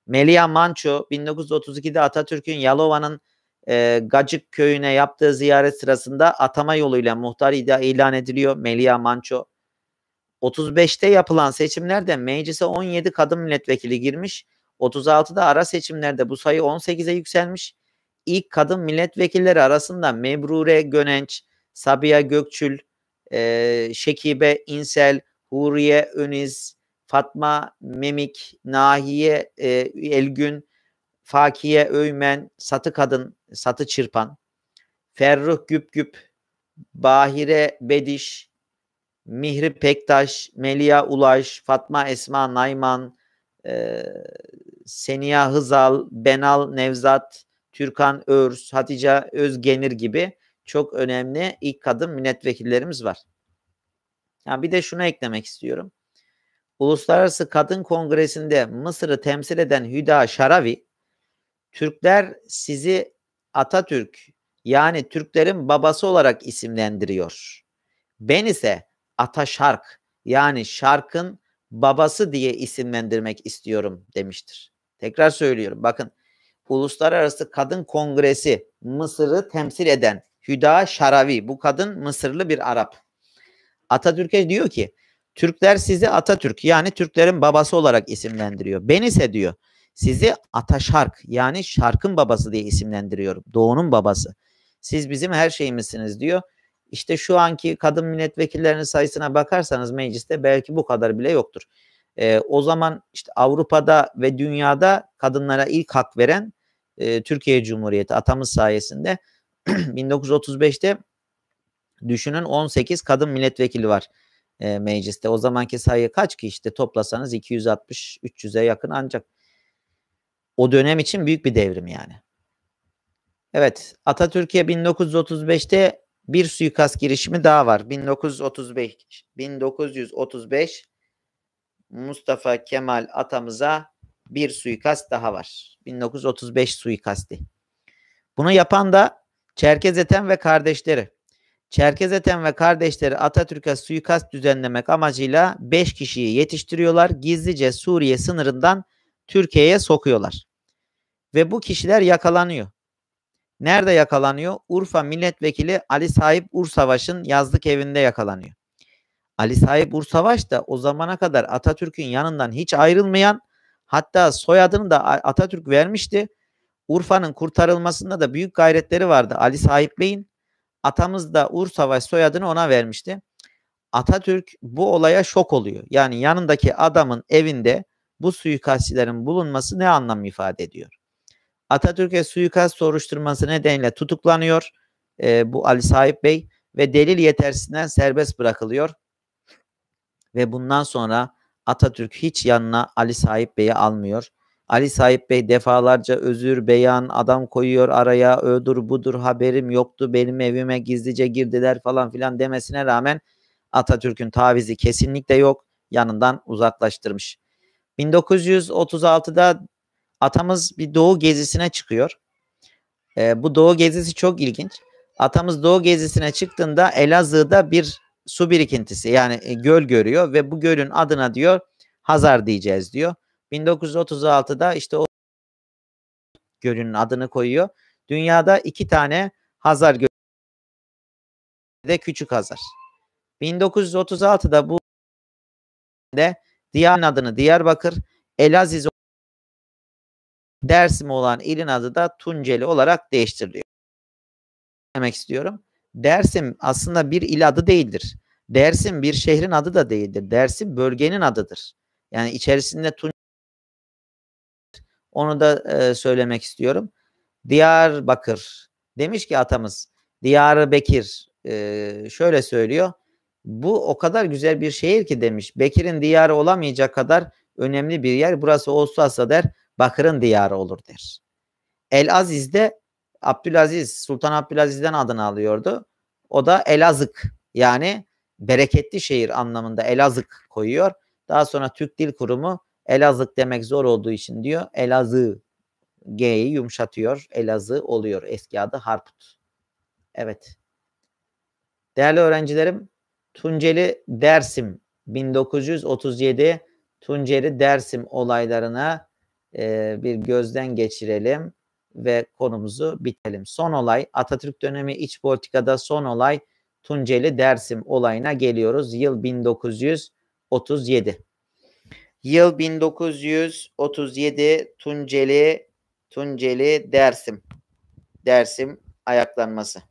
Melia Manço 1932'de Atatürk'ün Yalova'nın e, Gacık köyüne yaptığı ziyaret sırasında atama yoluyla muhtar ilan ediliyor Melia Manço. 35'te yapılan seçimlerde meclise 17 kadın milletvekili girmiş. 36'da ara seçimlerde bu sayı 18'e yükselmiş. İlk kadın milletvekilleri arasında Mebrure Gönenç, Sabiha Gökçül, e, Şekibe İnsel, Huriye Öniz, Fatma Memik, Nahiye e, Elgün, Fakiye Öymen, Satı Kadın, Satı Çırpan, Ferruh Güp Güp, Bahire Bediş, Mihri Pektaş, Melia Ulaş, Fatma Esma Nayman, e, Seniha Hızal, Benal Nevzat, Türkan Örs, Hatice Özgenir gibi çok önemli ilk kadın milletvekillerimiz var. Ya bir de şunu eklemek istiyorum. Uluslararası Kadın Kongresi'nde Mısır'ı temsil eden Hüda Şaravi, Türkler sizi Atatürk yani Türklerin babası olarak isimlendiriyor. Ben ise Ataşark yani şarkın babası diye isimlendirmek istiyorum demiştir. Tekrar söylüyorum bakın Uluslararası Kadın Kongresi Mısır'ı temsil eden Hüda Şaravi. Bu kadın Mısırlı bir Arap. Atatürk'e diyor ki Türkler sizi Atatürk yani Türklerin babası olarak isimlendiriyor. Ben ise diyor sizi Ataşark yani şarkın babası diye isimlendiriyorum. Doğunun babası. Siz bizim her şeyimizsiniz diyor. İşte şu anki kadın milletvekillerinin sayısına bakarsanız mecliste belki bu kadar bile yoktur. E, o zaman işte Avrupa'da ve dünyada kadınlara ilk hak veren e, Türkiye Cumhuriyeti atamız sayesinde 1935'te (clears throat) düşünün 18 kadın milletvekili var e, mecliste. O zamanki sayı kaç ki işte toplasanız 260-300'e yakın ancak o dönem için büyük bir devrim yani. Evet Atatürk'e 1935'te bir suikast girişimi daha var. 1935 1935 Mustafa Kemal atamıza bir suikast daha var. 1935 suikasti. Bunu yapan da Çerkez Eten ve kardeşleri. Çerkez Eten ve kardeşleri Atatürk'e suikast düzenlemek amacıyla 5 kişiyi yetiştiriyorlar. Gizlice Suriye sınırından Türkiye'ye sokuyorlar. Ve bu kişiler yakalanıyor. Nerede yakalanıyor? Urfa Milletvekili Ali Sahip Ursavaş'ın yazlık evinde yakalanıyor. Ali Sahip Ursavaş da o zamana kadar Atatürk'ün yanından hiç ayrılmayan hatta soyadını da Atatürk vermişti. Urfa'nın kurtarılmasında da büyük gayretleri vardı. Ali Sahip Bey'in atamız da Ur Savaş soyadını ona vermişti. Atatürk bu olaya şok oluyor. Yani yanındaki adamın evinde bu suikastçilerin bulunması ne anlam ifade ediyor? Atatürk'e suikast soruşturması nedeniyle tutuklanıyor e, bu Ali Sahip Bey ve delil yetersinden serbest bırakılıyor. Ve bundan sonra Atatürk hiç yanına Ali Sahip Bey'i almıyor. Ali Sahip Bey defalarca özür, beyan, adam koyuyor araya, öldür budur haberim yoktu, benim evime gizlice girdiler falan filan demesine rağmen Atatürk'ün tavizi kesinlikle yok, yanından uzaklaştırmış. 1936'da atamız bir doğu gezisine çıkıyor. E, bu doğu gezisi çok ilginç. Atamız doğu gezisine çıktığında Elazığ'da bir su birikintisi yani e, göl görüyor ve bu gölün adına diyor Hazar diyeceğiz diyor. 1936'da işte o gölünün adını koyuyor. Dünyada iki tane Hazar gölü de Küçük Hazar. 1936'da bu de diğer adını Diyarbakır, Elaziz Dersim olan ilin adı da Tunceli olarak değiştiriliyor. Demek istiyorum. Dersim aslında bir il adı değildir. Dersim bir şehrin adı da değildir. Dersim bölgenin adıdır. Yani içerisinde Tunceli onu da e, söylemek istiyorum. Diyar Bakır demiş ki atamız Diyarı Bekir e, şöyle söylüyor. Bu o kadar güzel bir şehir ki demiş. Bekir'in diyarı olamayacak kadar önemli bir yer. Burası olsa der Bakır'ın diyarı olur der. El Aziz'de Abdülaziz Sultan Abdülaziz'den adını alıyordu. O da Elazık yani bereketli şehir anlamında Elazık koyuyor. Daha sonra Türk Dil Kurumu Elazığ demek zor olduğu için diyor Elazığ G'yi yumuşatıyor. Elazığ oluyor. Eski adı Harput. Evet. Değerli öğrencilerim Tunceli Dersim 1937 Tunceli Dersim olaylarına e, bir gözden geçirelim ve konumuzu bitelim. Son olay Atatürk dönemi iç politikada son olay Tunceli Dersim olayına geliyoruz. Yıl 1937. Yıl 1937 Tunceli Tunceli Dersim. Dersim ayaklanması.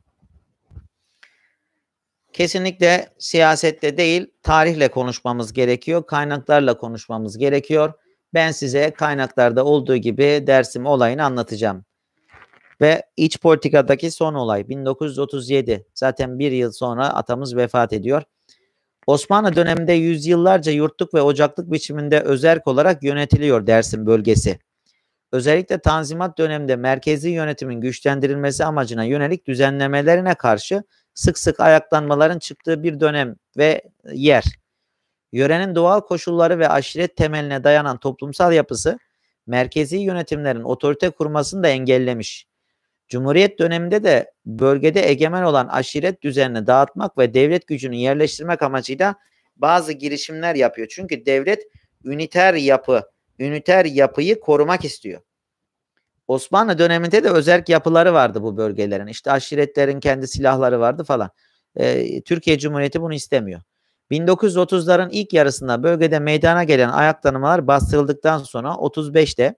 Kesinlikle siyasette değil, tarihle konuşmamız gerekiyor, kaynaklarla konuşmamız gerekiyor. Ben size kaynaklarda olduğu gibi Dersim olayını anlatacağım. Ve iç politikadaki son olay 1937. Zaten bir yıl sonra atamız vefat ediyor. Osmanlı döneminde yüzyıllarca yurtluk ve ocaklık biçiminde özerk olarak yönetiliyor Dersim bölgesi. Özellikle Tanzimat döneminde merkezi yönetimin güçlendirilmesi amacına yönelik düzenlemelerine karşı sık sık ayaklanmaların çıktığı bir dönem ve yer. Yörenin doğal koşulları ve aşiret temeline dayanan toplumsal yapısı merkezi yönetimlerin otorite kurmasını da engellemiş. Cumhuriyet döneminde de bölgede egemen olan aşiret düzenini dağıtmak ve devlet gücünü yerleştirmek amacıyla bazı girişimler yapıyor. Çünkü devlet üniter yapı, üniter yapıyı korumak istiyor. Osmanlı döneminde de özerk yapıları vardı bu bölgelerin. İşte aşiretlerin kendi silahları vardı falan. Ee, Türkiye Cumhuriyeti bunu istemiyor. 1930'ların ilk yarısında bölgede meydana gelen ayaklanmalar bastırıldıktan sonra 35'te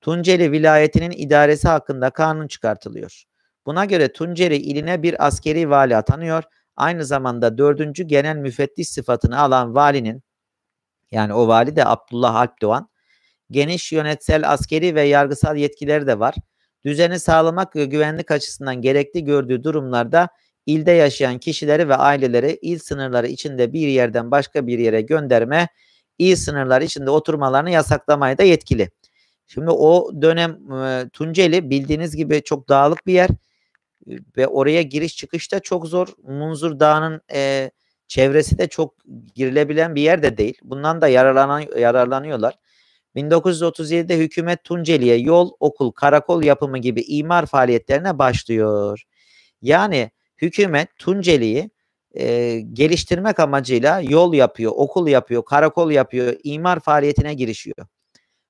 Tunceli vilayetinin idaresi hakkında kanun çıkartılıyor. Buna göre Tunceli iline bir askeri vali atanıyor. Aynı zamanda dördüncü genel müfettiş sıfatını alan valinin yani o vali de Abdullah Alp Doğan geniş yönetsel, askeri ve yargısal yetkileri de var. Düzeni sağlamak ve güvenlik açısından gerekli gördüğü durumlarda ilde yaşayan kişileri ve aileleri il sınırları içinde bir yerden başka bir yere gönderme, il sınırları içinde oturmalarını yasaklamaya da yetkili. Şimdi o dönem e, Tunceli bildiğiniz gibi çok dağlık bir yer ve oraya giriş çıkış da çok zor. Munzur Dağı'nın e, çevresi de çok girilebilen bir yer de değil. Bundan da yararlanan, yararlanıyorlar. 1937'de hükümet Tunceli'ye yol, okul, karakol yapımı gibi imar faaliyetlerine başlıyor. Yani hükümet Tunceli'yi e, geliştirmek amacıyla yol yapıyor, okul yapıyor, karakol yapıyor, imar faaliyetine girişiyor.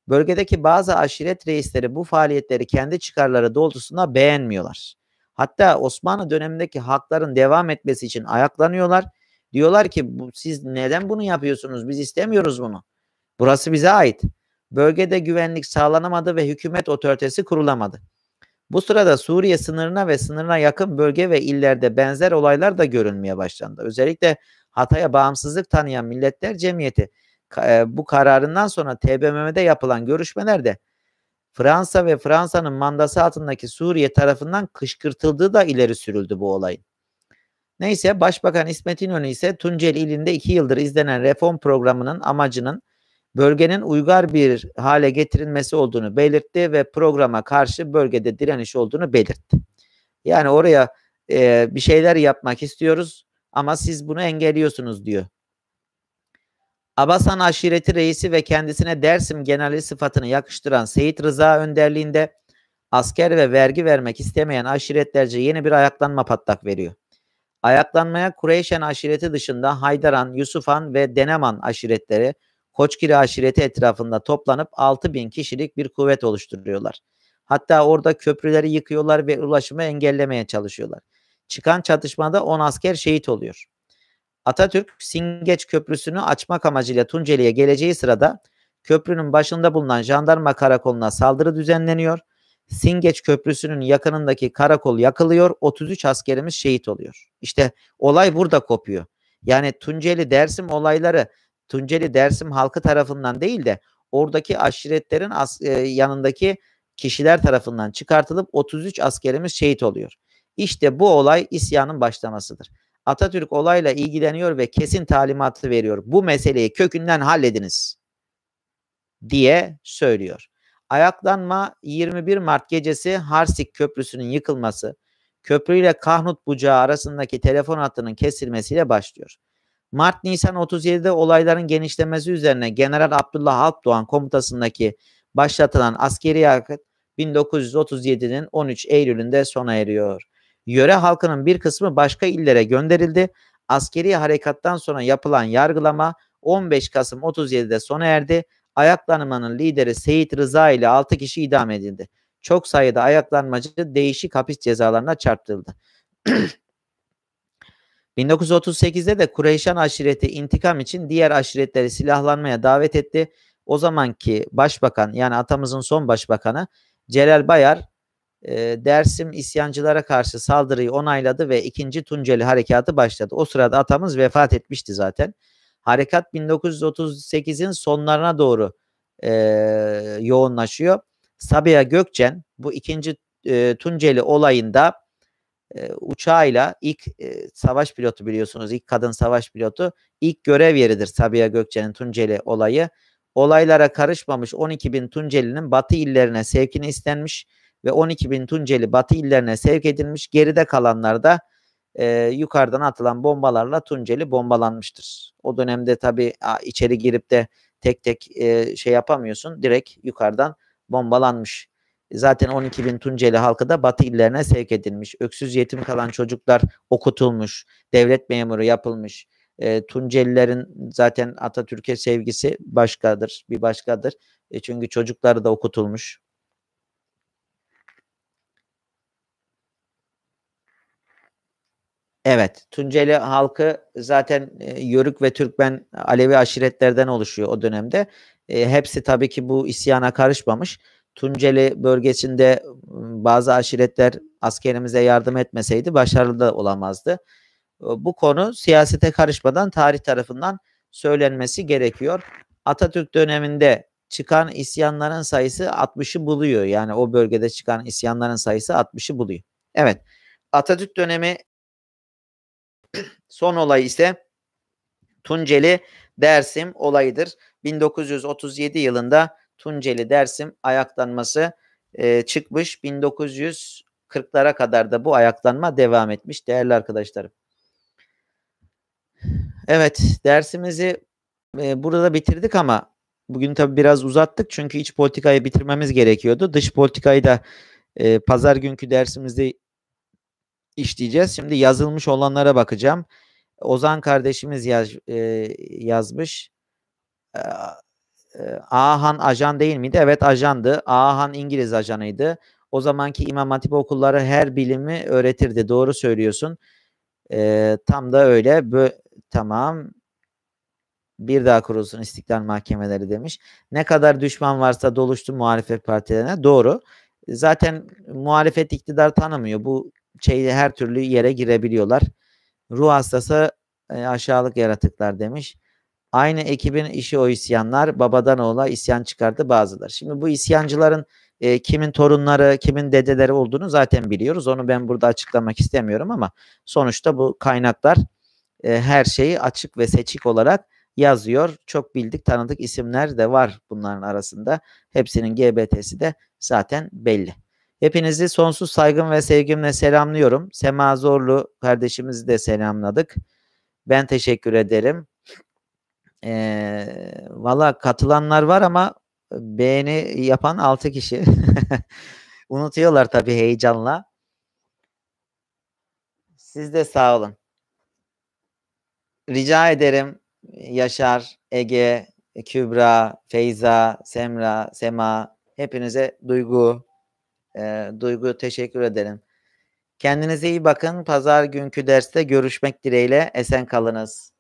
Bölgedeki bazı aşiret reisleri bu faaliyetleri kendi çıkarları doğrultusunda beğenmiyorlar. Hatta Osmanlı dönemindeki hakların devam etmesi için ayaklanıyorlar. Diyorlar ki bu, siz neden bunu yapıyorsunuz? Biz istemiyoruz bunu. Burası bize ait. Bölgede güvenlik sağlanamadı ve hükümet otoritesi kurulamadı. Bu sırada Suriye sınırına ve sınırına yakın bölge ve illerde benzer olaylar da görülmeye başlandı. Özellikle Hatay'a bağımsızlık tanıyan Milletler Cemiyeti bu kararından sonra TBMM'de yapılan görüşmelerde Fransa ve Fransa'nın mandası altındaki Suriye tarafından kışkırtıldığı da ileri sürüldü bu olayın. Neyse Başbakan İsmet İnönü ise Tuncel ilinde iki yıldır izlenen reform programının amacının bölgenin uygar bir hale getirilmesi olduğunu belirtti ve programa karşı bölgede direniş olduğunu belirtti. Yani oraya e, bir şeyler yapmak istiyoruz ama siz bunu engelliyorsunuz diyor Abasan aşireti reisi ve kendisine Dersim generali sıfatını yakıştıran Seyit Rıza önderliğinde asker ve vergi vermek istemeyen aşiretlerce yeni bir ayaklanma patlak veriyor. Ayaklanmaya Kureyşen aşireti dışında Haydaran, Yusufan ve Deneman aşiretleri Koçkiri aşireti etrafında toplanıp 6 bin kişilik bir kuvvet oluşturuyorlar. Hatta orada köprüleri yıkıyorlar ve ulaşımı engellemeye çalışıyorlar. Çıkan çatışmada 10 asker şehit oluyor. Atatürk Singeç Köprüsü'nü açmak amacıyla Tunceli'ye geleceği sırada köprünün başında bulunan jandarma karakoluna saldırı düzenleniyor. Singeç Köprüsü'nün yakınındaki karakol yakılıyor. 33 askerimiz şehit oluyor. İşte olay burada kopuyor. Yani Tunceli Dersim olayları Tunceli Dersim halkı tarafından değil de oradaki aşiretlerin as, e, yanındaki kişiler tarafından çıkartılıp 33 askerimiz şehit oluyor. İşte bu olay isyanın başlamasıdır. Atatürk olayla ilgileniyor ve kesin talimatı veriyor. Bu meseleyi kökünden hallediniz diye söylüyor. Ayaklanma 21 Mart gecesi Harsik Köprüsü'nün yıkılması, köprü ile Kahnut Bucağı arasındaki telefon hattının kesilmesiyle başlıyor. Mart-Nisan 37'de olayların genişlemesi üzerine General Abdullah Alpdoğan komutasındaki başlatılan askeri yakıt 1937'nin 13 Eylül'ünde sona eriyor. Yöre halkının bir kısmı başka illere gönderildi. Askeri harekattan sonra yapılan yargılama 15 Kasım 37'de sona erdi. Ayaklanmanın lideri Seyit Rıza ile 6 kişi idam edildi. Çok sayıda ayaklanmacı değişik hapis cezalarına çarptırıldı. 1938'de (clears throat) de Kureyşan aşireti intikam için diğer aşiretleri silahlanmaya davet etti. O zamanki başbakan yani atamızın son başbakanı Celal Bayar e, Dersim isyancılara karşı saldırıyı onayladı ve 2. Tunceli Harekatı başladı. O sırada atamız vefat etmişti zaten. Harekat 1938'in sonlarına doğru e, yoğunlaşıyor. Sabiha Gökçen bu 2. E, Tunceli olayında e, uçağıyla ilk e, savaş pilotu biliyorsunuz ilk kadın savaş pilotu ilk görev yeridir Sabiha Gökçen'in Tunceli olayı. Olaylara karışmamış 12 bin Tunceli'nin batı illerine sevkini istenmiş ve 12 bin Tunceli Batı illerine sevk edilmiş. Geride kalanlar da e, yukarıdan atılan bombalarla Tunceli bombalanmıştır. O dönemde tabi içeri girip de tek tek e, şey yapamıyorsun. Direkt yukarıdan bombalanmış. Zaten 12 bin Tunceli halkı da Batı illerine sevk edilmiş. Öksüz yetim kalan çocuklar okutulmuş. Devlet memuru yapılmış. E, Tuncelilerin zaten Atatürk'e sevgisi başkadır, bir başkadır. E, çünkü çocukları da okutulmuş. Evet. Tunceli halkı zaten e, Yörük ve Türkmen Alevi aşiretlerden oluşuyor o dönemde. E, hepsi tabii ki bu isyana karışmamış. Tunceli bölgesinde bazı aşiretler askerimize yardım etmeseydi başarılı da olamazdı. Bu konu siyasete karışmadan tarih tarafından söylenmesi gerekiyor. Atatürk döneminde çıkan isyanların sayısı 60'ı buluyor. Yani o bölgede çıkan isyanların sayısı 60'ı buluyor. Evet. Atatürk dönemi Son olay ise Tunceli Dersim olayıdır. 1937 yılında Tunceli Dersim ayaklanması e, çıkmış. 1940'lara kadar da bu ayaklanma devam etmiş değerli arkadaşlarım. Evet dersimizi e, burada bitirdik ama bugün tabi biraz uzattık çünkü iç politikayı bitirmemiz gerekiyordu. Dış politikayı da e, pazar günkü dersimizde işleyeceğiz. Şimdi yazılmış olanlara bakacağım. Ozan kardeşimiz yaz, e, yazmış. E, e Ahan ajan değil miydi? Evet ajandı. Ahan İngiliz ajanıydı. O zamanki İmam Hatip okulları her bilimi öğretirdi. Doğru söylüyorsun. E, tam da öyle. Bö tamam. Bir daha kurulsun istiklal mahkemeleri demiş. Ne kadar düşman varsa doluştu muhalefet partilerine. Doğru. Zaten muhalefet iktidar tanımıyor. Bu şeyde her türlü yere girebiliyorlar. Ruh hastası e, aşağılık yaratıklar demiş. Aynı ekibin işi o isyanlar. Babadan oğula isyan çıkardı bazıları. Şimdi bu isyancıların e, kimin torunları, kimin dedeleri olduğunu zaten biliyoruz. Onu ben burada açıklamak istemiyorum ama sonuçta bu kaynaklar e, her şeyi açık ve seçik olarak yazıyor. Çok bildik, tanıdık isimler de var bunların arasında. Hepsinin GBT'si de zaten belli. Hepinizi sonsuz saygım ve sevgimle selamlıyorum. Sema Zorlu kardeşimizi de selamladık. Ben teşekkür ederim. Ee, Valla katılanlar var ama beğeni yapan 6 kişi. (laughs) Unutuyorlar tabii heyecanla. Siz de sağ olun. Rica ederim Yaşar, Ege, Kübra, Feyza, Semra, Sema hepinize duygu, e, Duygu teşekkür ederim. Kendinize iyi bakın. Pazar günkü derste görüşmek dileğiyle. Esen kalınız.